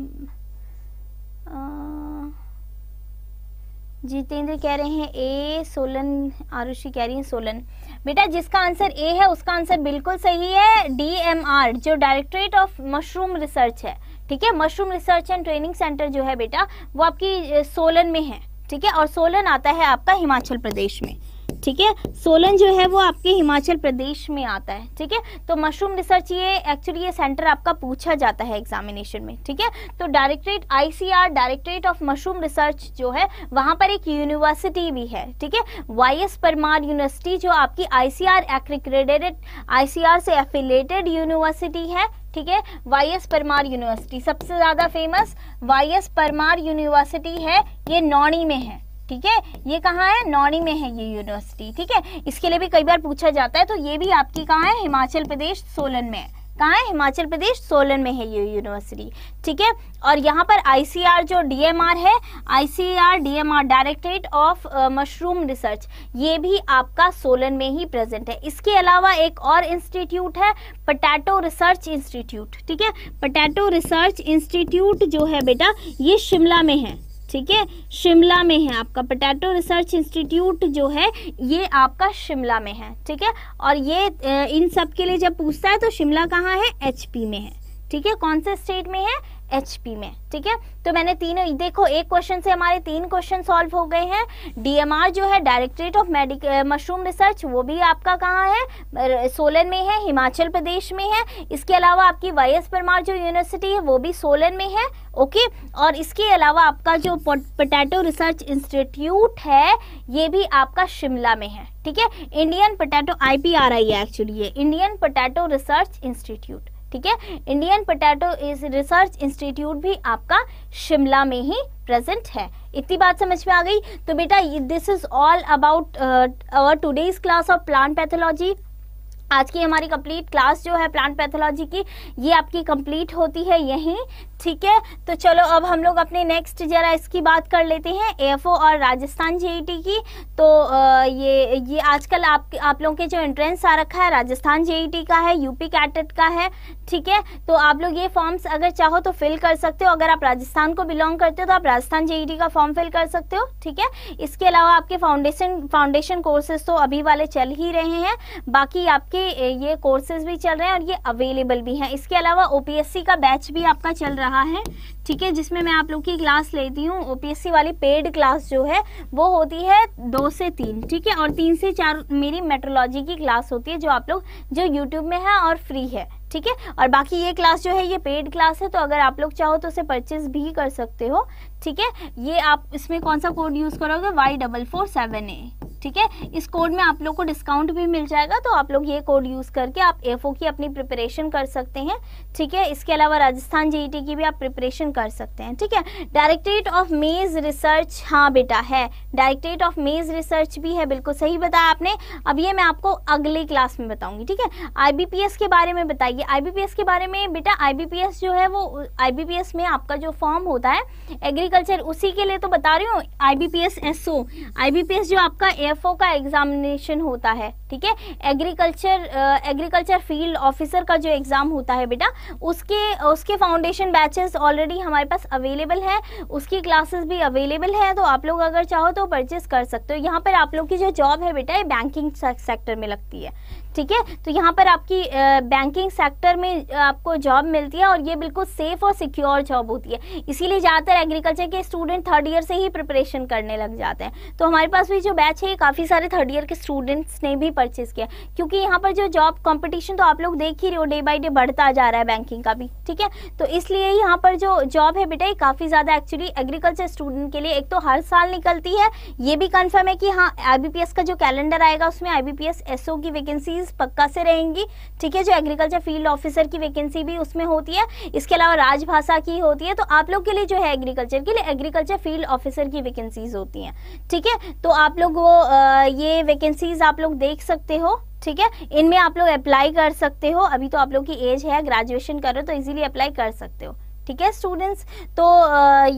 जितेंद्र कह रहे हैं ए सोलन आरुषि कह रही है सोलन बेटा जिसका आंसर ए है उसका आंसर बिल्कुल सही है डीएमआर जो डायरेक्टरेट ऑफ मशरूम रिसर्च है ठीक है mushroom research and training centre जो है बेटा वो आपकी सोलन में है ठीक है और सोलन आता है आपका हिमाचल प्रदेश में ठीक है सोलन जो है वो आपके हिमाचल प्रदेश में आता है ठीक है तो मशरूम रिसर्च ये एक्चुअली ये सेंटर आपका पूछा जाता है एग्जामिनेशन में ठीक है तो directorate ICR directorate of mushroom research जो है वहां पर एक यूनिवर्सिटी भी है ठीक है वाई एस परमार यूनिवर्सिटी जो आपकी आईसीआर एक्रिक्रेडेड आईसीआर से एफिलेटेड यूनिवर्सिटी है ठीक है वाई एस परमार यूनिवर्सिटी सबसे ज़्यादा famous Y S Parmar university है ये नौणी में है ठीक है ये कहाँ है नौनी में है ये यूनिवर्सिटी ठीक है इसके लिए भी कई बार पूछा जाता है तो ये भी आपकी कहाँ है हिमाचल प्रदेश सोलन में है कहाँ है हिमाचल प्रदेश सोलन में है ये यूनिवर्सिटी ठीक है और यहाँ पर आईसीआर जो डीएमआर है ICR DMR directorate of mushroom research ये भी आपका सोलन में ही प्रेजेंट है इसके अलावा एक और इंस्टीट्यूट है पटैटो रिसर्च इंस्टीट्यूट ठीक है पटैटो रिसर्च इंस्टीट्यूट जो है बेटा ये शिमला में है ठीक है शिमला में है आपका पोटैटो रिसर्च इंस्टीट्यूट जो है ये आपका शिमला में है ठीक है और ये इन सब के लिए जब पूछता है तो शिमला कहाँ है एचपी में है ठीक है कौन से स्टेट में है एच पी में ठीक है तो मैंने तीनों देखो एक क्वेश्चन से हमारे तीन क्वेश्चन सॉल्व हो गए हैं डीएमआर जो है directorate of medic mushroom research वो भी आपका कहाँ है सोलन में है हिमाचल प्रदेश में है इसके अलावा आपकी वाई एस परमार जो यूनिवर्सिटी है वो भी सोलन में है ओके और इसके अलावा आपका जो पोटैटो रिसर्च इंस्टीट्यूट है ये भी आपका शिमला में है ठीक है Indian potato I P R I है एक्चुअली ये इंडियन पोटैटो रिसर्च इंस्टीट्यूट ठीक है इंडियन पोटैटो रिसर्च इंस्टीट्यूट भी आपका शिमला में ही प्रेजेंट है इतनी बात समझ में आ गई तो बेटा this is all about our today's class of plant pathology आज की हमारी कंप्लीट क्लास जो है प्लांट पैथोलॉजी की ये आपकी कंप्लीट होती है यहीं ठीक है तो चलो अब हम लोग अपने नेक्स्ट जरा इसकी बात कर लेते हैं एएफओ और राजस्थान जेईटी e की तो ये ये आजकल आप आप लोगों के जो एंट्रेंस आ रखा है राजस्थान जेईटी e का है यूपी कैटेट का है ठीक है तो आप लोग ये फॉर्म्स अगर चाहो तो फिल कर सकते हो अगर आप राजस्थान को बिलोंग करते हो तो आप राजस्थान जेईटी e का फॉर्म फिल कर सकते हो ठीक है इसके अलावा आपके फाउंडेशन फाउंडेशन कोर्सेज तो अभी वाले चल ही रहे हैं बाकी आपके ये कोर्सेज भी चल रहे हैं और ये अवेलेबल भी हैं इसके अलावा ओपीएससी का बैच भी आपका चल रहा रहा है ठीक है जिसमें मैं आप लोग की क्लास लेती हूँ ओपीएससी वाली पेड क्लास जो है वो होती है दो से तीन ठीक है और तीन से चार मेरी मेट्रोलॉजी की क्लास होती है जो आप लोग जो यूट्यूब में है और फ्री है ठीक है और बाकी ये क्लास जो है ये पेड क्लास है तो अगर आप लोग चाहो तो उसे परचेज भी कर सकते हो ठीक है ये आप इसमें कौन सा कोड यूज़ करोगे Y double four seven A ठीक है इस कोड में आप लोग को डिस्काउंट भी मिल जाएगा तो आप लोग ये कोड यूज़ करके आप एफ की अपनी प्रिपरेशन कर सकते हैं ठीक है इसके अलावा राजस्थान जे e की भी आप प्रिपरेशन कर सकते हैं ठीक है डायरेक्टरेट ऑफ मेज़ रिसर्च हाँ बेटा है डायरेक्टरेट ऑफ मेज़ रिसर्च भी है बिल्कुल सही बताया आपने अब ये मैं आपको अगली क्लास में बताऊँगी ठीक है आई के बारे में बताइए आई के बारे में बेटा आई जो है वो आई में आपका जो फॉर्म होता है एग्री एग्रीकल्चर उसी के लिए तो बता रही हूँ आईबीपीएस एसओ आईबीपीएस जो आपका एफ का एग्जामिनेशन होता है ठीक है एग्रीकल्चर एग्रीकल्चर फील्ड ऑफिसर का जो एग्ज़ाम होता है बेटा उसके उसके फाउंडेशन बैचेस ऑलरेडी हमारे पास अवेलेबल है उसकी क्लासेस भी अवेलेबल है तो आप लोग अगर चाहो तो परचेस कर सकते हो यहाँ पर आप लोग की जो जॉब है बेटा ये बैंकिंग सेक्टर में लगती है ठीक है तो यहाँ पर आपकी बैंकिंग सेक्टर में आपको जॉब मिलती है और ये बिल्कुल सेफ और सिक्योर जॉब होती है इसीलिए ज़्यादातर एग्रीकल्चर के स्टूडेंट थर्ड ईयर से ही प्रिपरेशन करने लग जाते हैं तो हमारे पास भी जो बैच है काफ़ी सारे थर्ड ईयर के स्टूडेंट्स ने भी परचेज़ किया क्योंकि यहाँ पर जो जॉब कॉम्पिटिशन तो आप लोग देख ही रहे हो डे बाई डे बढ़ता जा रहा है बैंकिंग का भी ठीक है तो इसलिए यहाँ पर जो जॉब है बेटा ये काफ़ी ज़्यादा एक्चुअली एग्रीकल्चर स्टूडेंट के लिए एक तो हर साल निकलती है ये भी कन्फर्म है कि हाँ आई का जो कैलेंडर आएगा उसमें आई बी की वैकेंसीज वैकेंसीज पक्का से रहेंगी ठीक है जो एग्रीकल्चर फील्ड ऑफिसर की वैकेंसी भी उसमें होती है इसके अलावा राजभाषा की होती है तो आप लोग के लिए जो है एग्रीकल्चर के लिए एग्रीकल्चर फील्ड ऑफिसर की वैकेंसीज होती हैं ठीक है तो आप लोग वो ये वैकेंसीज आप लोग देख सकते हो ठीक है इनमें आप लोग अप्लाई कर सकते हो अभी तो आप लोग की एज है ग्रेजुएशन कर रहे हो तो इजीली अप्लाई कर सकते हो ठीक है स्टूडेंट्स तो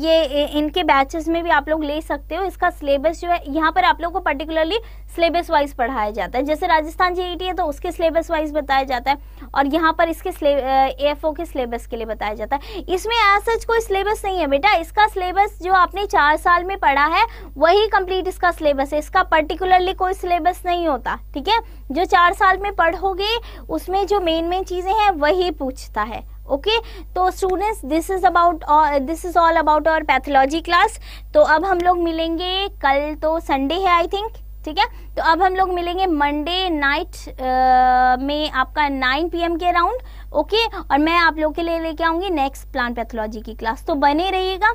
ये इनके बैचेस में भी आप लोग ले सकते हो इसका सिलेबस जो है यहाँ पर आप लोग को पर्टिकुलरली सिलेबस वाइज पढ़ाया जाता है जैसे राजस्थान जी e है तो उसके सिलेबस वाइज बताया जाता है और यहाँ पर इसके ए के सिलेबस के लिए बताया जाता है इसमें ऐसा कोई सिलेबस नहीं है बेटा इसका सिलेबस जो आपने चार साल में पढ़ा है वही कंप्लीट इसका सिलेबस है इसका पर्टिकुलरली कोई सिलेबस नहीं होता ठीक है जो चार साल में पढ़ोगे उसमें जो मेन मेन चीज़ें हैं वही पूछता है ओके तो students this is about this is all about our pathology class तो अब हम लोग मिलेंगे कल तो संडे है आई थिंक ठीक है तो अब हम लोग मिलेंगे मंडे नाइट uh, में आपका 9 पीएम के अराउंड ओके और मैं आप लोग के लिए लेके आऊंगी नेक्स्ट प्लांट पैथोलॉजी की क्लास तो बने रहिएगा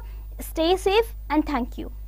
stay safe and thank you